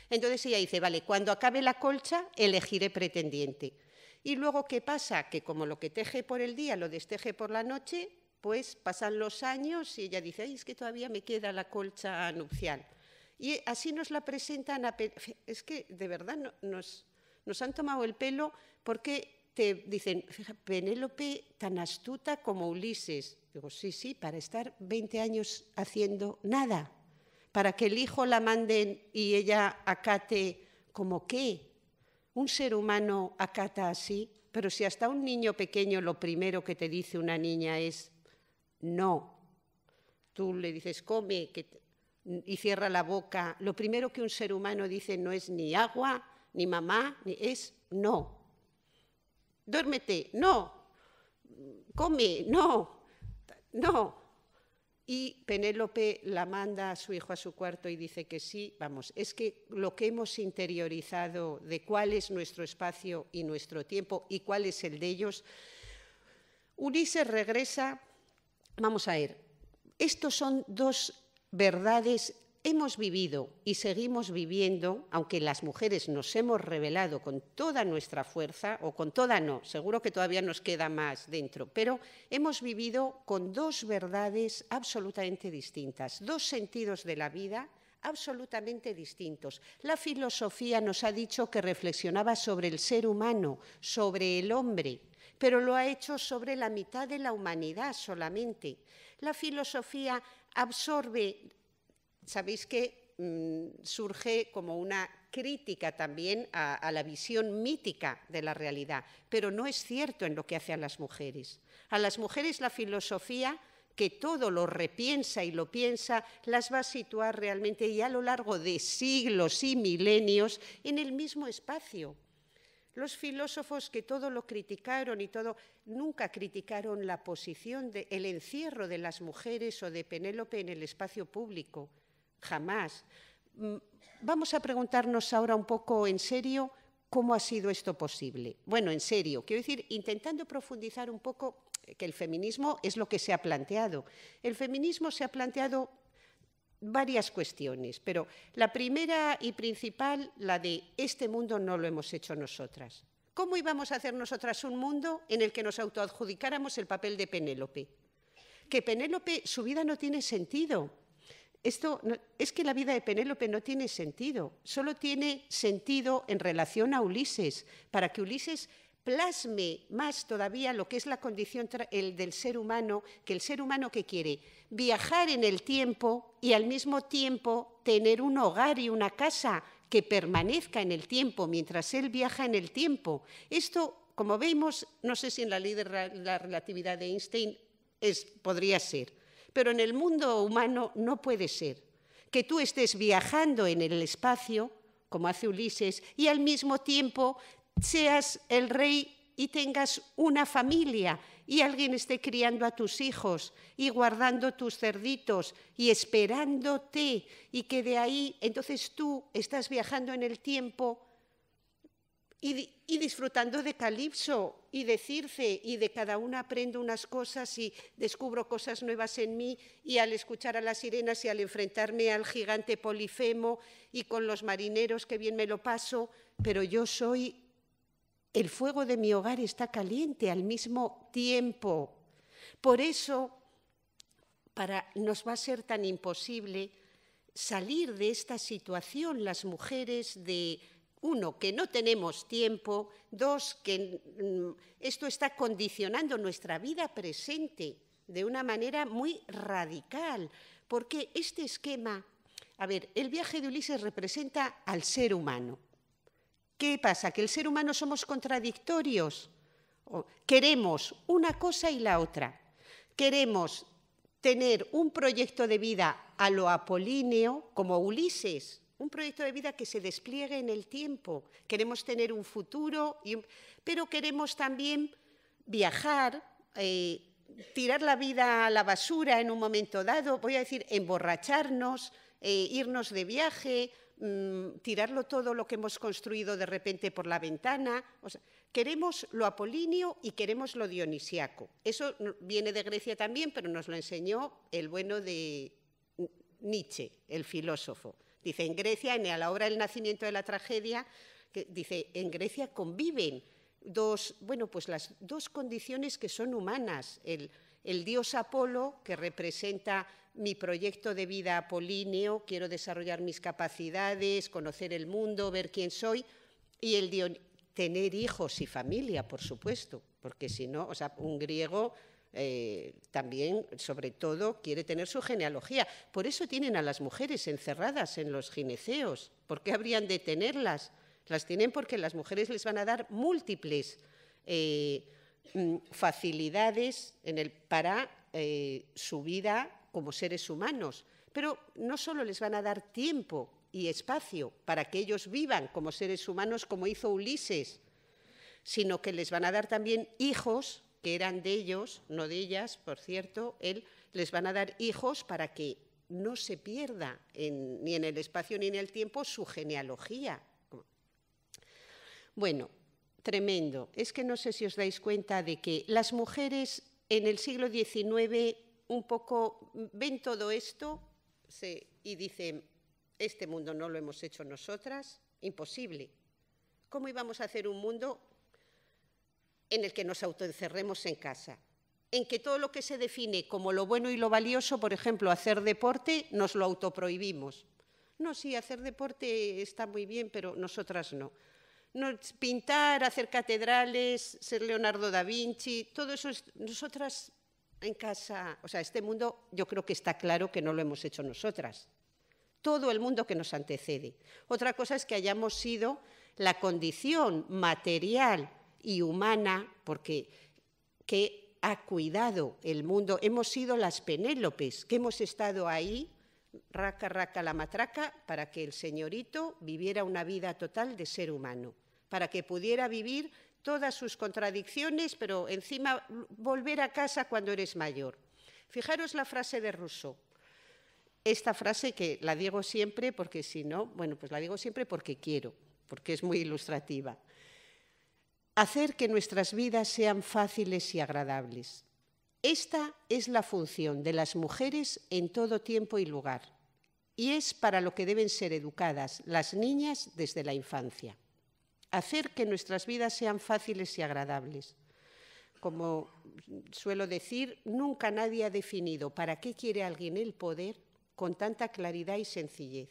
Entonces ella dice, vale, cuando acabe la colcha, elegiré pretendiente. Y luego, ¿qué pasa? Que como lo que teje por el día lo desteje por la noche, pues pasan los años y ella dice, es que todavía me queda la colcha nupcial. Y así nos la presentan, a es que de verdad nos, han tomado el pelo porque te dicen, Penélope tan astuta como Ulises. Digo, sí, sí, para estar 20 años haciendo nada para que el hijo la manden y ella acate como qué. Un ser humano acata así, pero si hasta un niño pequeño lo primero que te dice una niña es no, tú le dices come y cierra la boca, lo primero que un ser humano dice no es ni agua, ni mamá, ni es no. Duérmete, no. Come, no. No y Penélope la manda a su hijo a su cuarto y dice que sí. Vamos, es que lo que hemos interiorizado de cuál es nuestro espacio y nuestro tiempo y cuál es el de ellos, Ulises regresa, vamos a ver, estos son dos verdades hemos vivido y seguimos viviendo, aunque las mujeres nos hemos revelado con toda nuestra fuerza, o con toda no, seguro que todavía nos queda más dentro, pero hemos vivido con dos verdades absolutamente distintas, dos sentidos de la vida absolutamente distintos. La filosofía nos ha dicho que reflexionaba sobre el ser humano, sobre el hombre, pero lo ha hecho sobre la mitad de la humanidad solamente. La filosofía absorbe sabéis que mm, surge como una crítica también a, la visión mítica de la realidad, pero no es cierto en lo que hace a las mujeres. A las mujeres la filosofía que todo lo repiensa y lo piensa, las va a situar realmente ya a lo largo de siglos y milenios en el mismo espacio. Los filósofos que todo lo criticaron y todo, nunca criticaron la posición, del el encierro de las mujeres o de Penélope en el espacio público Jamás. Mm, vamos a preguntarnos ahora un poco en serio cómo ha sido esto posible. Bueno, en serio, quiero decir, intentando profundizar un poco que el feminismo es lo que se ha planteado. El feminismo se ha planteado varias cuestiones, pero la primera y principal, la de este mundo no lo hemos hecho nosotras. ¿Cómo íbamos a hacer nosotras un mundo en el que nos autoadjudicáramos el papel de Penélope? Que Penélope, su vida no tiene sentido esto es que la vida de Penélope no tiene sentido, solo tiene sentido en relación a Ulises, para que Ulises plasme más todavía lo que es la condición del ser humano, que el ser humano que quiere viajar en el tiempo y al mismo tiempo tener un hogar y una casa que permanezca en el tiempo mientras él viaja en el tiempo. Esto, como vemos, no sé si en la ley de la relatividad de Einstein podría ser pero en el mundo humano no puede ser. Que tú estés viajando en el espacio, como hace Ulises, y al mismo tiempo seas el rey y tengas una familia y alguien esté criando a tus hijos y guardando tus cerditos y esperándote y que de ahí entonces tú estás viajando en el tiempo y, disfrutando de Calipso y de Circe y de cada una aprendo unas cosas y descubro cosas nuevas en mí y al escuchar a las sirenas y al enfrentarme al gigante Polifemo y con los marineros que bien me lo paso, pero yo soy, el fuego de mi hogar está caliente al mismo tiempo. Por eso para, nos va a ser tan imposible salir de esta situación las mujeres de uno, que no tenemos tiempo, dos, que mm, esto está condicionando nuestra vida presente de una manera muy radical, porque este esquema, a ver, el viaje de Ulises representa al ser humano. ¿Qué pasa? ¿Que el ser humano somos contradictorios? Queremos una cosa y la otra. Queremos tener un proyecto de vida a lo apolíneo, como Ulises, un proyecto de vida que se despliegue en el tiempo. Queremos tener un futuro, pero queremos también viajar, eh, tirar la vida a la basura en un momento dado, voy a decir, emborracharnos, eh, irnos de viaje, mm, tirarlo todo lo que hemos construido de repente por la ventana. queremos lo apolíneo y queremos lo dionisiaco. Eso viene de Grecia también, pero nos lo enseñó el bueno de Nietzsche, el filósofo. Dice, en Grecia, en la hora El nacimiento de la tragedia, que dice, en Grecia conviven dos, bueno, pues las dos condiciones que son humanas, el, el dios Apolo, que representa mi proyecto de vida apolíneo, quiero desarrollar mis capacidades, conocer el mundo, ver quién soy, y el dios, tener hijos y familia, por supuesto, porque si no, o sea, un griego eh, también, sobre todo, quiere tener su genealogía. Por eso tienen a las mujeres encerradas en los gineceos. ¿Por qué habrían de tenerlas? Las tienen porque las mujeres les van a dar múltiples eh, mm, facilidades en el, para eh, su vida como seres humanos. Pero no solo les van a dar tiempo y espacio para que ellos vivan como seres humanos como hizo Ulises, sino que les van a dar también hijos que eran de ellos, no de ellas, por cierto, él les van a dar hijos para que no se pierda ni en el espacio ni en el tiempo su genealogía. Bueno, tremendo. Es que no sé si os dais cuenta de que las mujeres en el siglo XIX un poco ven todo esto y dicen, este mundo no lo hemos hecho nosotras, imposible. ¿Cómo íbamos a hacer un mundo en el que nos autoencerremos en casa, en que todo lo que se define como lo bueno y lo valioso, por ejemplo, hacer deporte, nos lo autoprohibimos. No, sí, hacer deporte está muy bien, pero nosotras no. no pintar, hacer catedrales, ser Leonardo da Vinci, todo eso, es, nosotras en casa, o sea, este mundo yo creo que está claro que no lo hemos hecho nosotras. Todo el mundo que nos antecede. Otra cosa es que hayamos sido la condición material y humana, porque que ha cuidado el mundo. Hemos sido las Penélopes, que hemos estado ahí, raca, raca, la matraca, para que el señorito viviera una vida total de ser humano, para que pudiera vivir todas sus contradicciones, pero encima volver a casa cuando eres mayor. Fijaros la frase de Rousseau. Esta frase que la digo siempre porque si no, bueno, pues la digo siempre porque quiero, porque es muy ilustrativa hacer que nuestras vidas sean fáciles y agradables. Esta es la función de las mujeres en todo tiempo y lugar, y es para lo que deben ser educadas las niñas desde la infancia. Hacer que nuestras vidas sean fáciles y agradables. Como suelo decir, nunca nadie ha definido para qué quiere alguien el poder con tanta claridad y sencillez.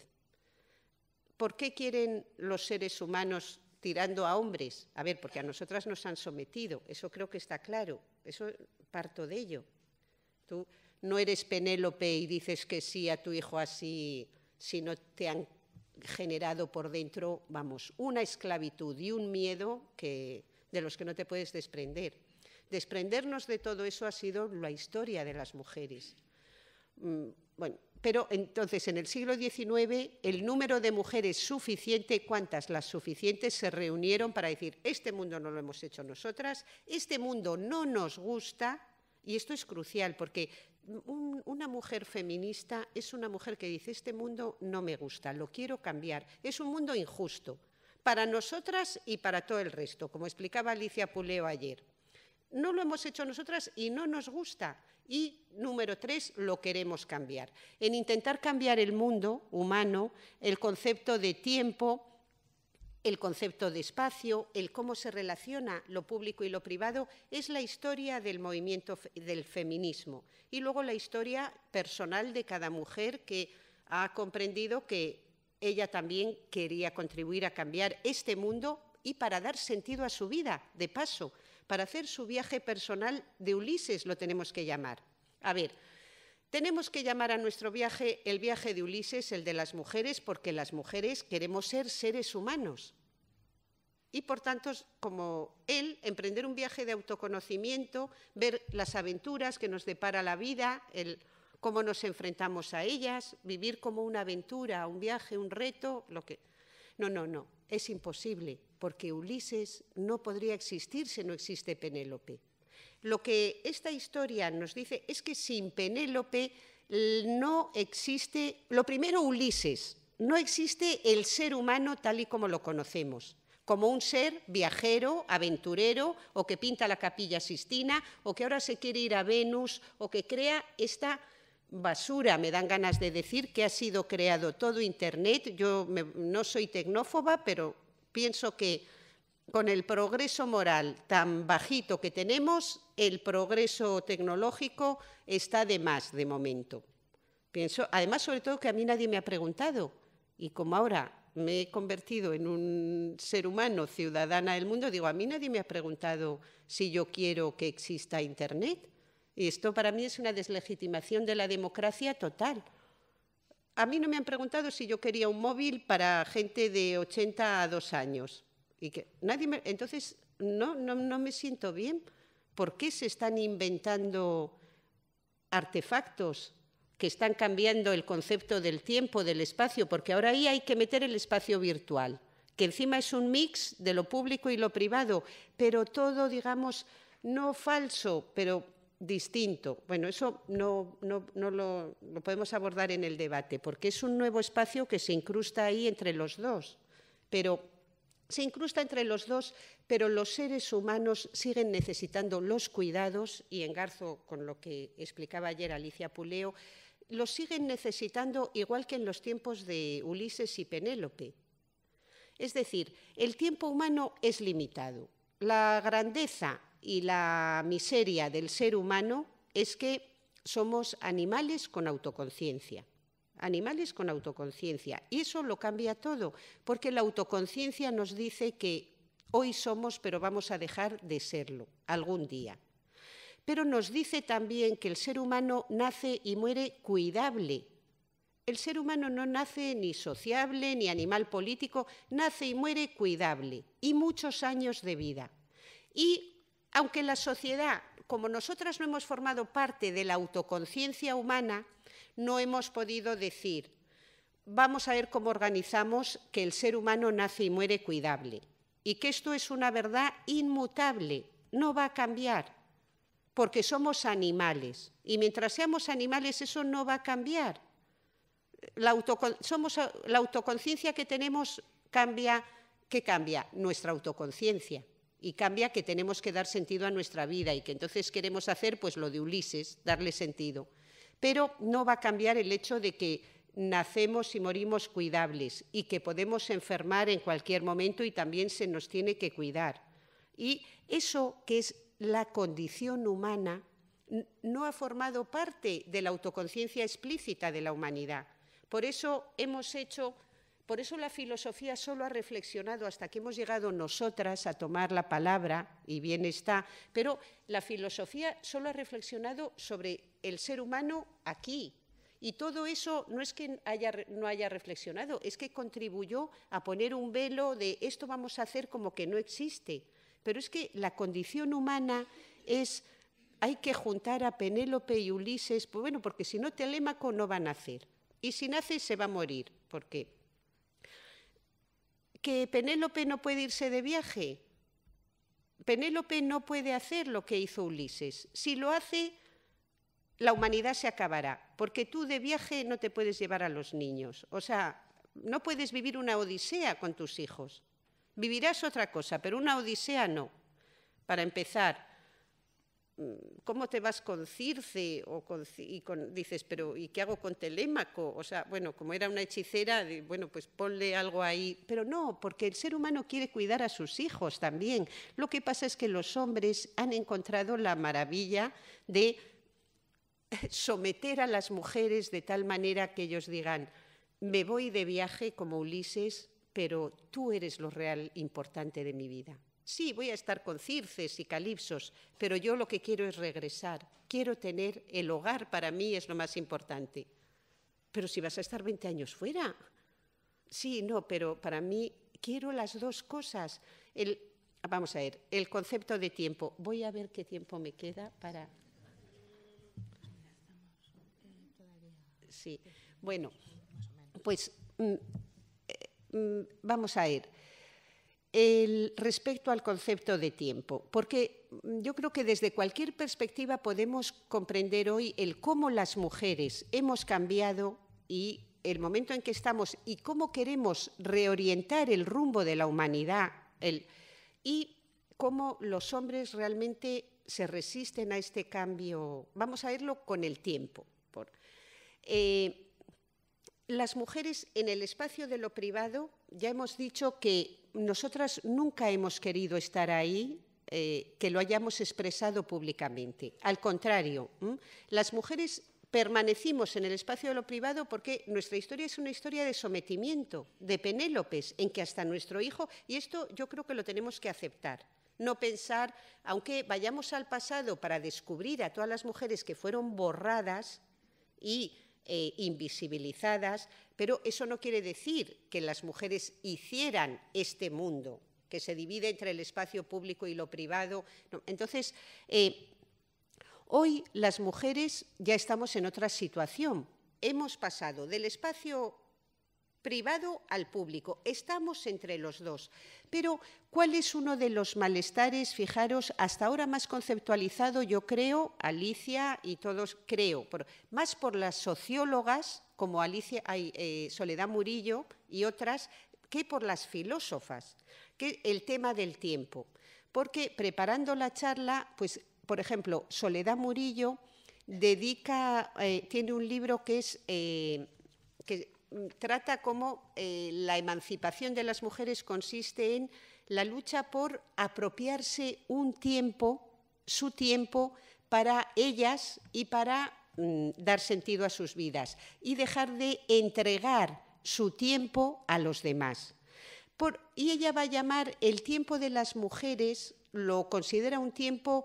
¿Por qué quieren los seres humanos tirando a hombres. A ver, porque a nosotras nos han sometido, eso creo que está claro, eso parto de ello. Tú no eres Penélope y dices que sí a tu hijo así si no te han generado por dentro, vamos, una esclavitud y un miedo que, de los que no te puedes desprender. Desprendernos de todo eso ha sido la historia de las mujeres. Mm, bueno, pero entonces, en el siglo XIX, el número de mujeres suficiente, cuántas las suficientes, se reunieron para decir, este mundo no lo hemos hecho nosotras, este mundo no nos gusta, y esto es crucial porque una mujer feminista es una mujer que dice, este mundo no me gusta, lo quiero cambiar, es un mundo injusto para nosotras y para todo el resto, como explicaba Alicia Puleo ayer. No lo hemos hecho nosotras y no nos gusta. Y número tres, lo queremos cambiar. En intentar cambiar el mundo humano, el concepto de tiempo, el concepto de espacio, el cómo se relaciona lo público y lo privado, es la historia del movimiento del feminismo y luego la historia personal de cada mujer que ha comprendido que ella también quería contribuir a cambiar este mundo y para dar sentido a su vida, de paso, para hacer su viaje personal de Ulises, lo tenemos que llamar. A ver, tenemos que llamar a nuestro viaje el viaje de Ulises, el de las mujeres, porque las mujeres queremos ser seres humanos. Y por tanto, como él, emprender un viaje de autoconocimiento, ver las aventuras que nos depara la vida, cómo nos enfrentamos a ellas, vivir como una aventura, un viaje, un reto, lo que... No, no, no, es imposible porque Ulises no podría existir si no existe Penélope. Lo que esta historia nos dice es que sin Penélope no existe, lo primero Ulises, no existe el ser humano tal y como lo conocemos, como un ser viajero, aventurero, o que pinta la capilla Sistina, o que ahora se quiere ir a Venus, o que crea esta basura, me dan ganas de decir, que ha sido creado todo Internet. Yo no soy tecnófoba, pero Pienso que con el progreso moral tan bajito que tenemos, el progreso tecnológico está de más de momento. Pienso, además, sobre todo que a mí nadie me ha preguntado y como ahora me he convertido en un ser humano, ciudadana del mundo, digo, a mí nadie me ha preguntado si yo quiero que exista Internet. Y esto para mí es una deslegitimación de la democracia total a mí no me han preguntado si yo quería un móvil para gente de 80 a 2 años. Y que entonces, no, no me siento bien. ¿Por qué se están inventando artefactos que están cambiando el concepto del tiempo, del espacio? Porque ahora ahí hay que meter el espacio virtual, que encima es un mix de lo público y lo privado, pero todo, digamos, no falso, pero distinto. Bueno, eso no, lo, podemos abordar en el debate, porque es un nuevo espacio que se incrusta ahí entre los dos, pero se incrusta entre los dos, pero los seres humanos siguen necesitando los cuidados, y engarzo con lo que explicaba ayer Alicia Puleo, los siguen necesitando igual que en los tiempos de Ulises y Penélope. Es decir, el tiempo humano es limitado. La grandeza y la miseria del ser humano es que somos animales con autoconciencia. Animales con autoconciencia. Y eso lo cambia todo, porque la autoconciencia nos dice que hoy somos, pero vamos a dejar de serlo algún día. Pero nos dice también que el ser humano nace y muere cuidable. El ser humano no nace ni sociable ni animal político, nace y muere cuidable y muchos años de vida. Y aunque la sociedad, como nosotras no hemos formado parte de la autoconciencia humana, no hemos podido decir, vamos a ver cómo organizamos que el ser humano nace y muere cuidable, y que esto es una verdad inmutable, no va a cambiar, porque somos animales, y mientras seamos animales eso no va a cambiar. La, la autoconciencia que tenemos cambia, ¿qué cambia? Nuestra autoconciencia y cambia que tenemos que dar sentido a nuestra vida y que entonces queremos hacer pues lo de Ulises, darle sentido. Pero no va a cambiar el hecho de que nacemos y morimos cuidables y que podemos enfermar en cualquier momento y también se nos tiene que cuidar. Y eso que es la condición humana no ha formado parte de la autoconciencia explícita de la humanidad. Por eso hemos hecho por eso la filosofía solo ha reflexionado hasta que hemos llegado nosotras a tomar la palabra, y bien está, pero la filosofía solo ha reflexionado sobre el ser humano aquí. Y todo eso no es que no haya reflexionado, es que contribuyó a poner un velo de esto vamos a hacer como que no existe. Pero es que la condición humana es, hay que juntar a Penélope y Ulises, pues bueno, porque si no Telémaco no va a nacer. Y si nace se va a morir, porque que Penélope no puede irse de viaje. Penélope no puede hacer lo que hizo Ulises. Si lo hace, la humanidad se acabará, porque tú de viaje no te puedes llevar a los niños. O sea, no puedes vivir una odisea con tus hijos. Vivirás otra cosa, pero una odisea no. Para empezar, Mm, ¿cómo te vas con Circe? y dices, pero ¿y qué hago con Telémaco? O sea, bueno, como era una hechicera, bueno, pues ponle algo ahí. Pero no, porque el ser humano quiere cuidar a sus hijos también. Lo que pasa es que los hombres han encontrado la maravilla de someter a las mujeres de tal manera que ellos digan, me voy de viaje como Ulises, pero tú eres lo real importante de mi vida. Sí, voy a estar con Circes y Calipsos, pero yo lo que quiero es regresar. Quiero tener el hogar, para mí es lo más importante. Pero si vas a estar 20 años fuera. Sí, no, pero para mí quiero las dos cosas. vamos a ver, el concepto de tiempo. Voy a ver qué tiempo me queda para. Sí, bueno, pues mm, eh, mm, vamos a ir el, respecto al concepto de tiempo, porque mm, yo creo que desde cualquier perspectiva podemos comprender hoy el cómo las mujeres hemos cambiado y el momento en que estamos y cómo queremos reorientar el rumbo de la humanidad y cómo los hombres realmente se resisten a este cambio. Vamos a verlo con el tiempo. Eh, las mujeres en el espacio de lo privado ya hemos dicho que nosotras nunca hemos querido estar ahí eh, que lo hayamos expresado públicamente. Al contrario, las mujeres permanecimos en el espacio de lo privado porque nuestra historia es una historia de sometimiento, de Penélopes, en que hasta nuestro hijo, y esto yo creo que lo tenemos que aceptar. No pensar, aunque vayamos al pasado para descubrir a todas las mujeres que fueron borradas y eh, invisibilizadas, pero eso no quiere decir que las mujeres hicieran este mundo que se divide entre el espacio público y lo privado. Entonces, eh, hoy las mujeres ya estamos en otra situación. Hemos pasado del espacio privado al público. Estamos entre los dos. Pero, ¿cuál es uno de los malestares, fijaros, hasta ahora más conceptualizado, yo creo, Alicia y todos creo, más por las sociólogas como Alicia, hay, eh, Soledad Murillo y otras, que por las filósofas, que el tema del tiempo. Porque preparando la charla, pues, por ejemplo, Soledad Murillo dedica, eh, tiene un libro que es, eh, que trata como eh, la emancipación de las mujeres consiste en la lucha por apropiarse un tiempo, su tiempo, para ellas y para mm, dar sentido a sus vidas y dejar de entregar su tiempo a los demás. y ella va a llamar el tiempo de las mujeres, lo considera un tiempo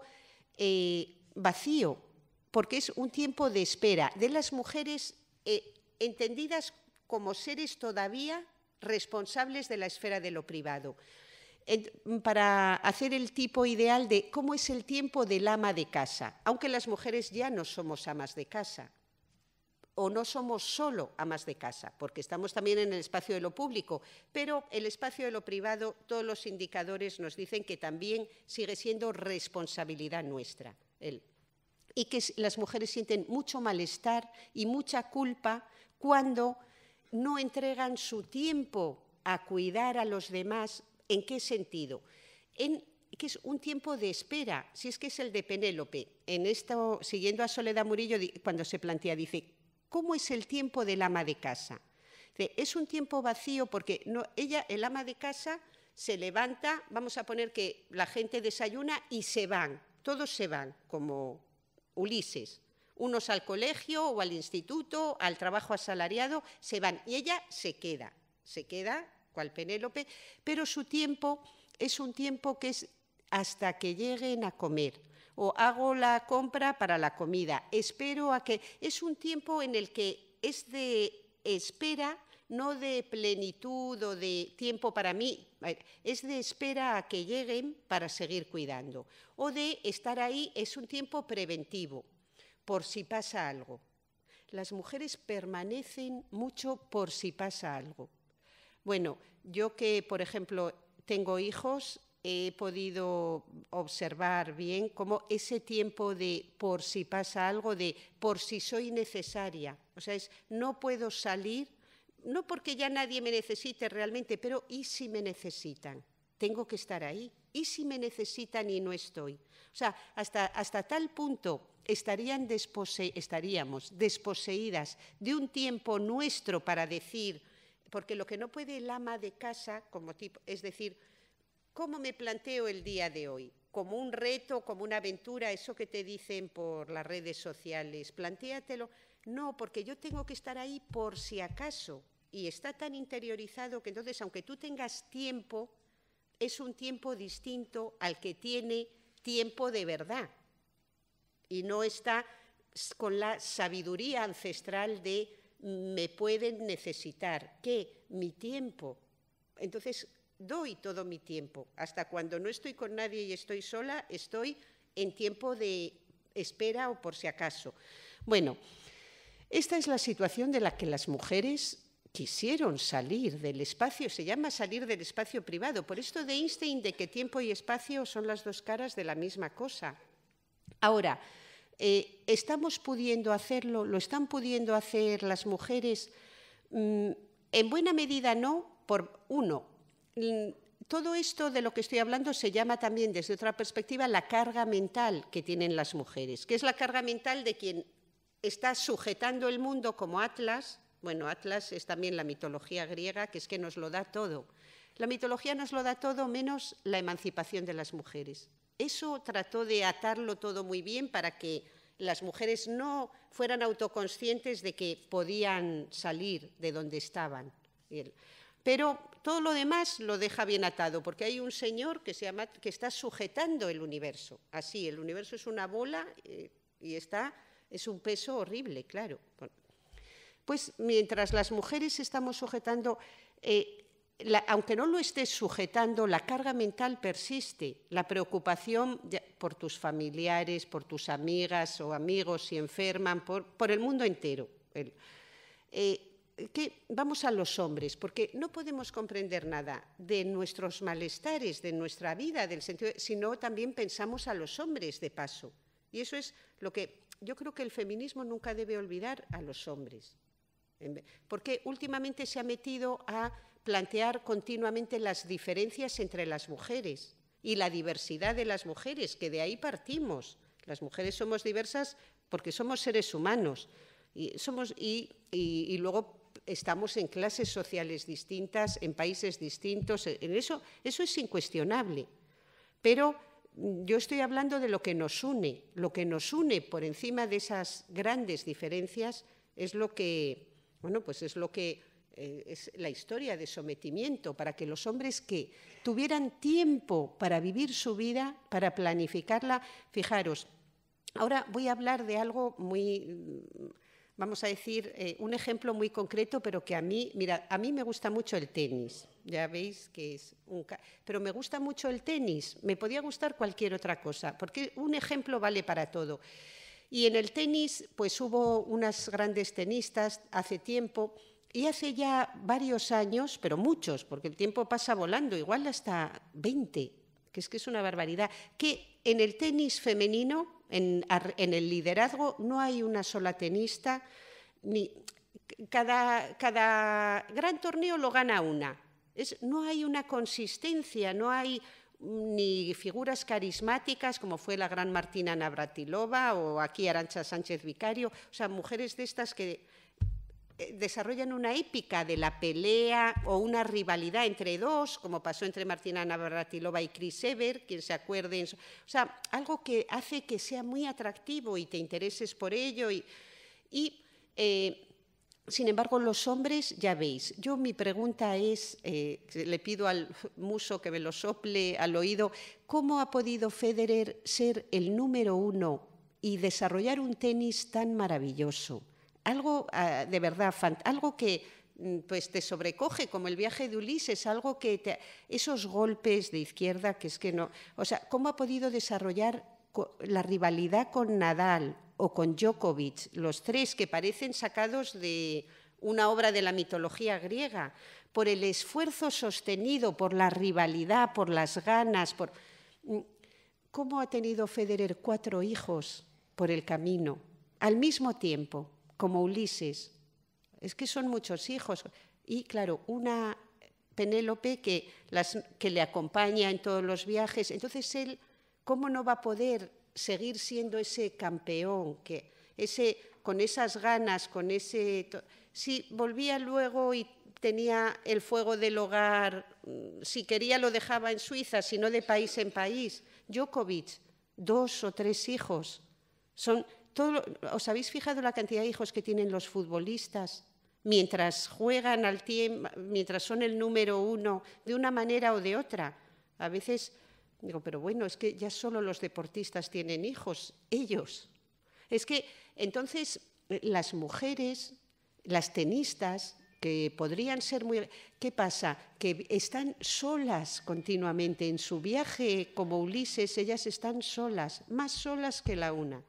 eh, vacío, porque es un tiempo de espera de las mujeres eh, entendidas como seres todavía responsables de la esfera de lo privado, para hacer el tipo ideal de cómo es el tiempo del ama de casa, aunque las mujeres ya no somos amas de casa, o no somos solo amas de casa, porque estamos también en el espacio de lo público, pero el espacio de lo privado, todos los indicadores nos dicen que también sigue siendo responsabilidad nuestra. El, y que las mujeres sienten mucho malestar y mucha culpa cuando no entregan su tiempo a cuidar a los demás. ¿En qué sentido? que es un tiempo de espera, si es que es el de Penélope. En esto, siguiendo a Soledad Murillo, cuando se plantea, dice, ¿cómo es el tiempo del ama de casa? es un tiempo vacío porque ella, el ama de casa, se levanta, vamos a poner que la gente desayuna y se van, todos se van, como Ulises. Unos al colegio o al instituto, al trabajo asalariado, se van y ella se queda, se queda, cual Penélope, pero su tiempo es un tiempo que es hasta que lleguen a comer o hago la compra para la comida, espero a que... Es un tiempo en el que es de espera, no de plenitud o de tiempo para mí, es de espera a que lleguen para seguir cuidando. O de estar ahí es un tiempo preventivo, por si pasa algo. Las mujeres permanecen mucho por si pasa algo. Bueno, yo que, por ejemplo, tengo hijos, he podido observar bien cómo ese tiempo de por si pasa algo, de por si soy necesaria, o sea, es no puedo salir, no porque ya nadie me necesite realmente, pero ¿y si me necesitan? Tengo que estar ahí. ¿Y si me necesitan y no estoy? O sea, hasta, hasta tal punto estarían estaríamos desposeídas de un tiempo nuestro para decir, porque lo que no puede el ama de casa como tipo, es decir, ¿cómo me planteo el día de hoy? Como un reto, como una aventura, eso que te dicen por las redes sociales, plantéatelo. No, porque yo tengo que estar ahí por si acaso. Y está tan interiorizado que entonces, aunque tú tengas tiempo, es un tiempo distinto al que tiene tiempo de verdad y no está con la sabiduría ancestral de me pueden necesitar, que mi tiempo. Entonces, doy todo mi tiempo. Hasta cuando no estoy con nadie y estoy sola, estoy en tiempo de espera o por si acaso. Bueno, esta es la situación de la que las mujeres quisieron salir del espacio, se llama salir del espacio privado. Por esto de Einstein, de que tiempo y espacio son las dos caras de la misma cosa. Ahora, eh, ¿estamos pudiendo hacerlo? ¿Lo están pudiendo hacer las mujeres? Mm, en buena medida no, por uno. Mm, todo esto de lo que estoy hablando se llama también desde otra perspectiva la carga mental que tienen las mujeres, que es la carga mental de quien está sujetando el mundo como Atlas. Bueno, Atlas es también la mitología griega, que es que nos lo da todo. La mitología nos lo da todo menos la emancipación de las mujeres. Eso trató de atarlo todo muy bien para que las mujeres no fueran autoconscientes de que podían salir de donde estaban. Pero todo lo demás lo deja bien atado, porque hay un señor que, está sujetando el universo. Así, el universo es una bola eh, y está, es un peso horrible, claro. Pues mientras las mujeres estamos sujetando eh, aunque no lo estés sujetando, la carga mental persiste, la preocupación por tus familiares, por tus amigas o amigos si enferman, por, el mundo entero. Eh, vamos a los hombres, porque no podemos comprender nada de nuestros malestares, de nuestra vida, del sentido, sino también pensamos a los hombres de paso. Y eso es lo que yo creo que el feminismo nunca debe olvidar a los hombres. Porque últimamente se ha metido a plantear continuamente las diferencias entre las mujeres y la diversidad de las mujeres, que de ahí partimos. Las mujeres somos diversas porque somos seres humanos y, somos, y, y luego estamos en clases sociales distintas, en países distintos, en eso, eso es incuestionable. Pero mm, yo estoy hablando de lo que nos une, lo que nos une por encima de esas grandes diferencias es lo que, bueno, pues es lo que eh, es la historia de sometimiento, para que los hombres que tuvieran tiempo para vivir su vida, para planificarla, fijaros, ahora voy a hablar de algo muy mm, vamos a decir, eh, un ejemplo muy concreto, pero que a mí, mira, a mí me gusta mucho el tenis, ya veis que es un... Pero me gusta mucho el tenis, me podía gustar cualquier otra cosa, porque un ejemplo vale para todo. Y en el tenis, pues hubo unas grandes tenistas hace tiempo y hace ya varios años, pero muchos, porque el tiempo pasa volando, igual hasta 20, que es que es una barbaridad, que en el tenis femenino, en, el liderazgo, no hay una sola tenista, ni cada, gran torneo lo gana una. no hay una consistencia, no hay mm, ni figuras carismáticas como fue la gran Martina Navratilova o aquí Arancha Sánchez Vicario, o sea, mujeres de estas que eh, desarrollan una épica de la pelea o una rivalidad entre dos, como pasó entre Martina Navratilova y Chris Ever, quien se acuerde. O sea, algo que hace que sea muy atractivo y te intereses por ello. Y, eh, sin embargo, los hombres, ya veis, yo mi pregunta es, eh, le pido al muso que me lo sople al oído, ¿cómo ha podido Federer ser el número uno y desarrollar un tenis tan maravilloso? algo ah, de verdad, algo que mm, pues, te sobrecoge, como el viaje de Ulises, algo que esos golpes de izquierda, que es que no, o sea, ¿cómo ha podido desarrollar la rivalidad con Nadal o con Djokovic, los tres que parecen sacados de una obra de la mitología griega, por el esfuerzo sostenido, por la rivalidad, por las ganas, por... Mm, ¿Cómo ha tenido Federer cuatro hijos por el camino, al mismo tiempo? como Ulises. Es que son muchos hijos. Y claro, una Penélope que, le acompaña en todos los viajes. Entonces él, ¿cómo no va a poder seguir siendo ese campeón, que ese, con esas ganas, con ese... Si volvía luego y tenía el fuego del hogar, mm, si quería lo dejaba en Suiza, si no de país en país. Djokovic, dos o tres hijos. Son, ¿Os habéis fijado la cantidad de hijos que tienen los futbolistas? Mientras juegan al tiempo, mientras son el número uno, de una manera o de otra. A veces digo, pero bueno, es que ya solo los deportistas tienen hijos, ellos. Es que entonces las mujeres, las tenistas, que podrían ser muy... ¿Qué pasa? Que están solas continuamente en su viaje como Ulises, ellas están solas, más solas que la una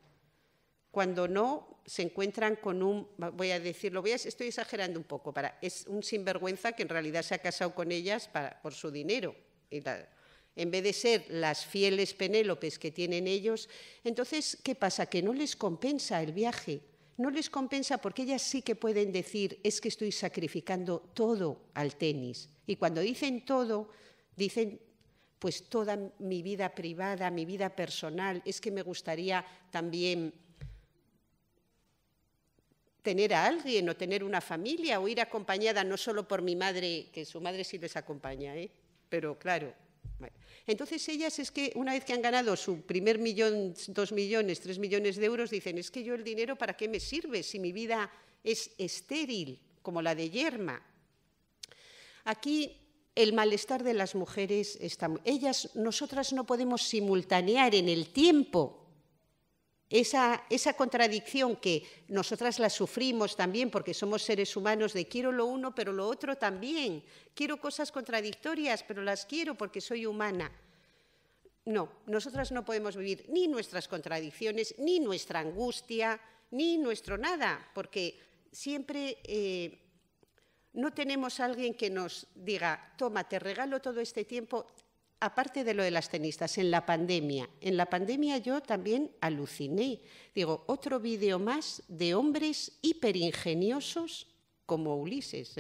cuando no se encuentran con un, voy a decirlo, estoy exagerando un poco, para, es un sinvergüenza que en realidad se ha casado con ellas por su dinero. en vez de ser las fieles Penélopes que tienen ellos, entonces, ¿qué pasa? Que no les compensa el viaje, no les compensa porque ellas sí que pueden decir, es que estoy sacrificando todo al tenis. Y cuando dicen todo, dicen pues toda mi vida privada, mi vida personal, es que me gustaría también tener a alguien o tener una familia o ir acompañada no solo por mi madre, que su madre sí les acompaña, ¿eh? pero claro. Entonces ellas es que una vez que han ganado su primer millón, dos millones, tres millones de euros, dicen, es que yo el dinero para qué me sirve si mi vida es estéril, como la de yerma. Aquí el malestar de las mujeres está... Ellas, nosotras no podemos simultanear en el tiempo esa, esa, contradicción que nosotras la sufrimos también porque somos seres humanos de quiero lo uno pero lo otro también, quiero cosas contradictorias pero las quiero porque soy humana. No, nosotras no podemos vivir ni nuestras contradicciones, ni nuestra angustia, ni nuestro nada, porque siempre eh, no tenemos a alguien que nos diga, toma, te regalo todo este tiempo, aparte de lo de las tenistas, en la pandemia. En la pandemia yo también aluciné. Digo, otro vídeo más de hombres hiperingeniosos como Ulises.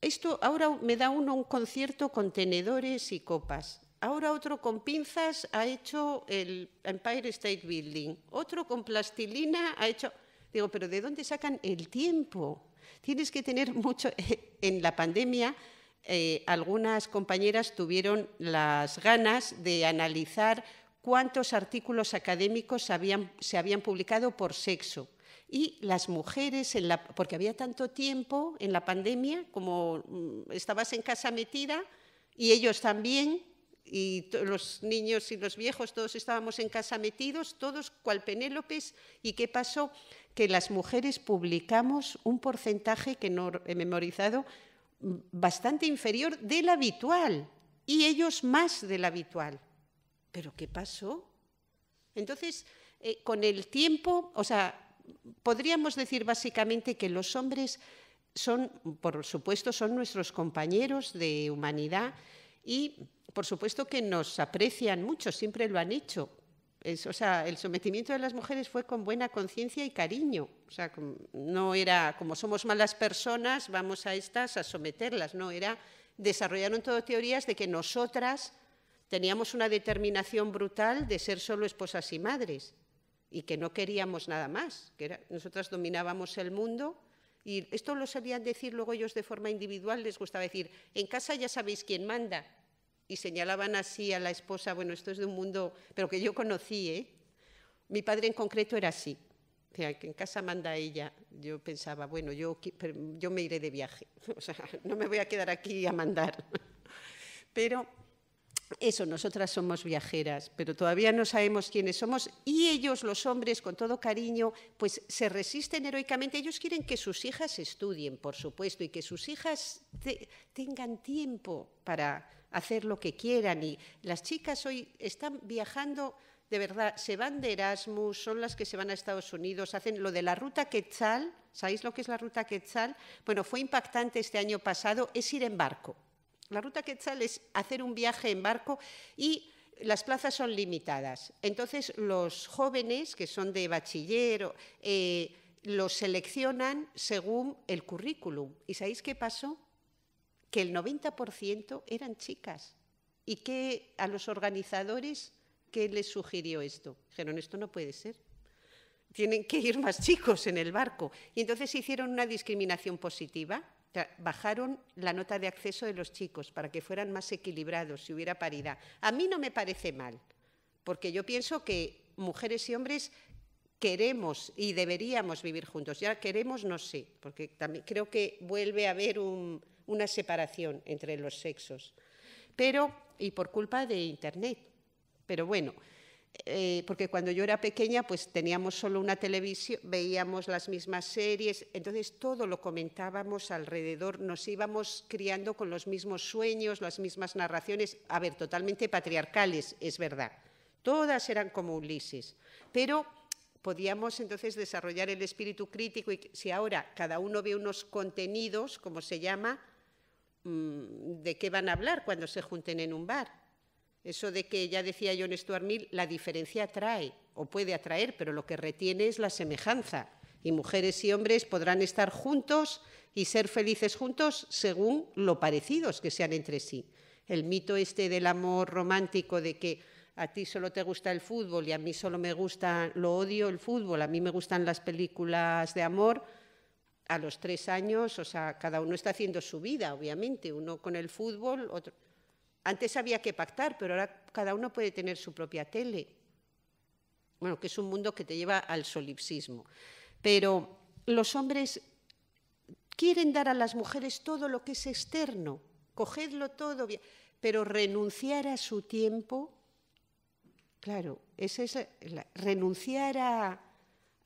Esto ahora me da uno un concierto con tenedores y copas. Ahora otro con pinzas ha hecho el Empire State Building. Otro con plastilina ha hecho... Digo, pero ¿de dónde sacan el tiempo? Tienes que tener mucho... En la pandemia eh, algunas compañeras tuvieron las ganas de analizar cuántos artículos académicos se habían publicado por sexo. Y las mujeres, porque había tanto tiempo en la pandemia, como mm, estabas en casa metida y ellos también, y los niños y los viejos, todos estábamos en casa metidos, todos cual Penélope, ¿Y qué pasó? Que las mujeres publicamos un porcentaje que no he memorizado bastante inferior del habitual y ellos más del habitual. ¿Pero qué pasó? Entonces, eh, con el tiempo, o sea, podríamos decir básicamente que los hombres son, por supuesto, son nuestros compañeros de humanidad y, por supuesto, que nos aprecian mucho, siempre lo han hecho, o sea, el sometimiento de las mujeres fue con buena conciencia y cariño. O sea, no era como somos malas personas, vamos a estas a someterlas. No, era desarrollaron todo teorías de que nosotras teníamos una determinación brutal de ser solo esposas y madres y que no queríamos nada más, que nosotras dominábamos el mundo y esto lo solían decir luego ellos de forma individual, les gustaba decir, en casa ya sabéis quién manda, y señalaban así a la esposa, bueno, esto es de un mundo, pero que yo conocí, ¿eh? Mi padre en concreto era así, o sea, que en casa manda ella. Yo pensaba, bueno, yo, yo me iré de viaje, o sea, no me voy a quedar aquí a mandar. Pero eso, nosotras somos viajeras, pero todavía no sabemos quiénes somos y ellos, los hombres, con todo cariño, pues se resisten heroicamente. Ellos quieren que sus hijas estudien, por supuesto, y que sus hijas tengan tiempo para, hacer lo que quieran. Y las chicas hoy están viajando, de verdad, se van de Erasmus, son las que se van a Estados Unidos, hacen lo de la ruta Quetzal, ¿sabéis lo que es la ruta Quetzal? Bueno, fue impactante este año pasado, es ir en barco. La ruta Quetzal es hacer un viaje en barco y las plazas son limitadas. Entonces, los jóvenes que son de bachiller eh, los seleccionan según el currículum. ¿Y sabéis qué pasó? que el 90% eran chicas. ¿Y que a los organizadores qué les sugirió esto? Dijeron, esto no puede ser. Tienen que ir más chicos en el barco. Y entonces hicieron una discriminación positiva. bajaron la nota de acceso de los chicos para que fueran más equilibrados, si hubiera paridad. A mí no me parece mal, porque yo pienso que mujeres y hombres queremos y deberíamos vivir juntos. Ya queremos, no sé, porque también creo que vuelve a haber un, una separación entre los sexos. Pero, y por culpa de Internet. Pero bueno, eh, porque cuando yo era pequeña pues teníamos solo una televisión, veíamos las mismas series, entonces todo lo comentábamos alrededor, nos íbamos criando con los mismos sueños, las mismas narraciones, a ver, totalmente patriarcales, es verdad. Todas eran como Ulises, pero podíamos entonces desarrollar el espíritu crítico y si ahora cada uno ve unos contenidos, como se llama, Mm, de qué van a hablar cuando se junten en un bar. Eso de que ya decía John Stuart Mill, la diferencia atrae o puede atraer, pero lo que retiene es la semejanza. Y mujeres y hombres podrán estar juntos y ser felices juntos según lo parecidos que sean entre sí. El mito este del amor romántico de que a ti solo te gusta el fútbol y a mí solo me gusta, lo odio el fútbol, a mí me gustan las películas de amor, a los tres años, o sea, cada uno está haciendo su vida, obviamente, uno con el fútbol, otro. Antes había que pactar, pero ahora cada uno puede tener su propia tele. Bueno, que es un mundo que te lleva al solipsismo. Pero los hombres quieren dar a las mujeres todo lo que es externo, cogedlo todo, pero renunciar a su tiempo, claro, es renunciar a,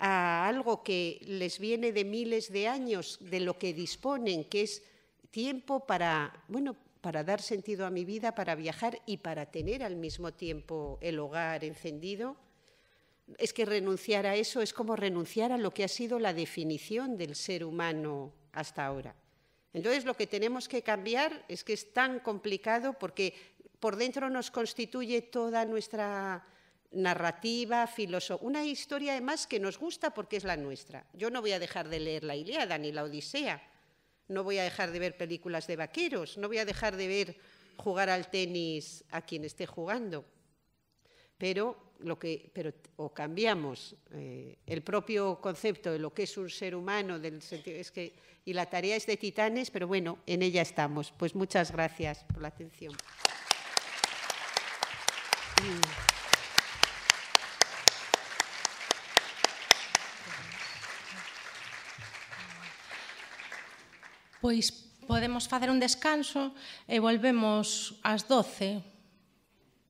a algo que les viene de miles de años, de lo que disponen, que es tiempo para, bueno, para dar sentido a mi vida, para viajar y para tener al mismo tiempo el hogar encendido. Es que renunciar a eso es como renunciar a lo que ha sido la definición del ser humano hasta ahora. Entonces lo que tenemos que cambiar es que es tan complicado porque por dentro nos constituye toda nuestra narrativa, filosofía, una historia además que nos gusta porque es la nuestra. Yo no voy a dejar de leer la Ilíada ni la Odisea, no voy a dejar de ver películas de vaqueros, no voy a dejar de ver jugar al tenis a quien esté jugando. Pero, lo que, pero o cambiamos eh, el propio concepto de lo que es un ser humano, del sentido, es que, y la tarea es de titanes, pero bueno, en ella estamos. Pues muchas gracias por la atención. Pois podemos facer un descanso e volvemos ás 12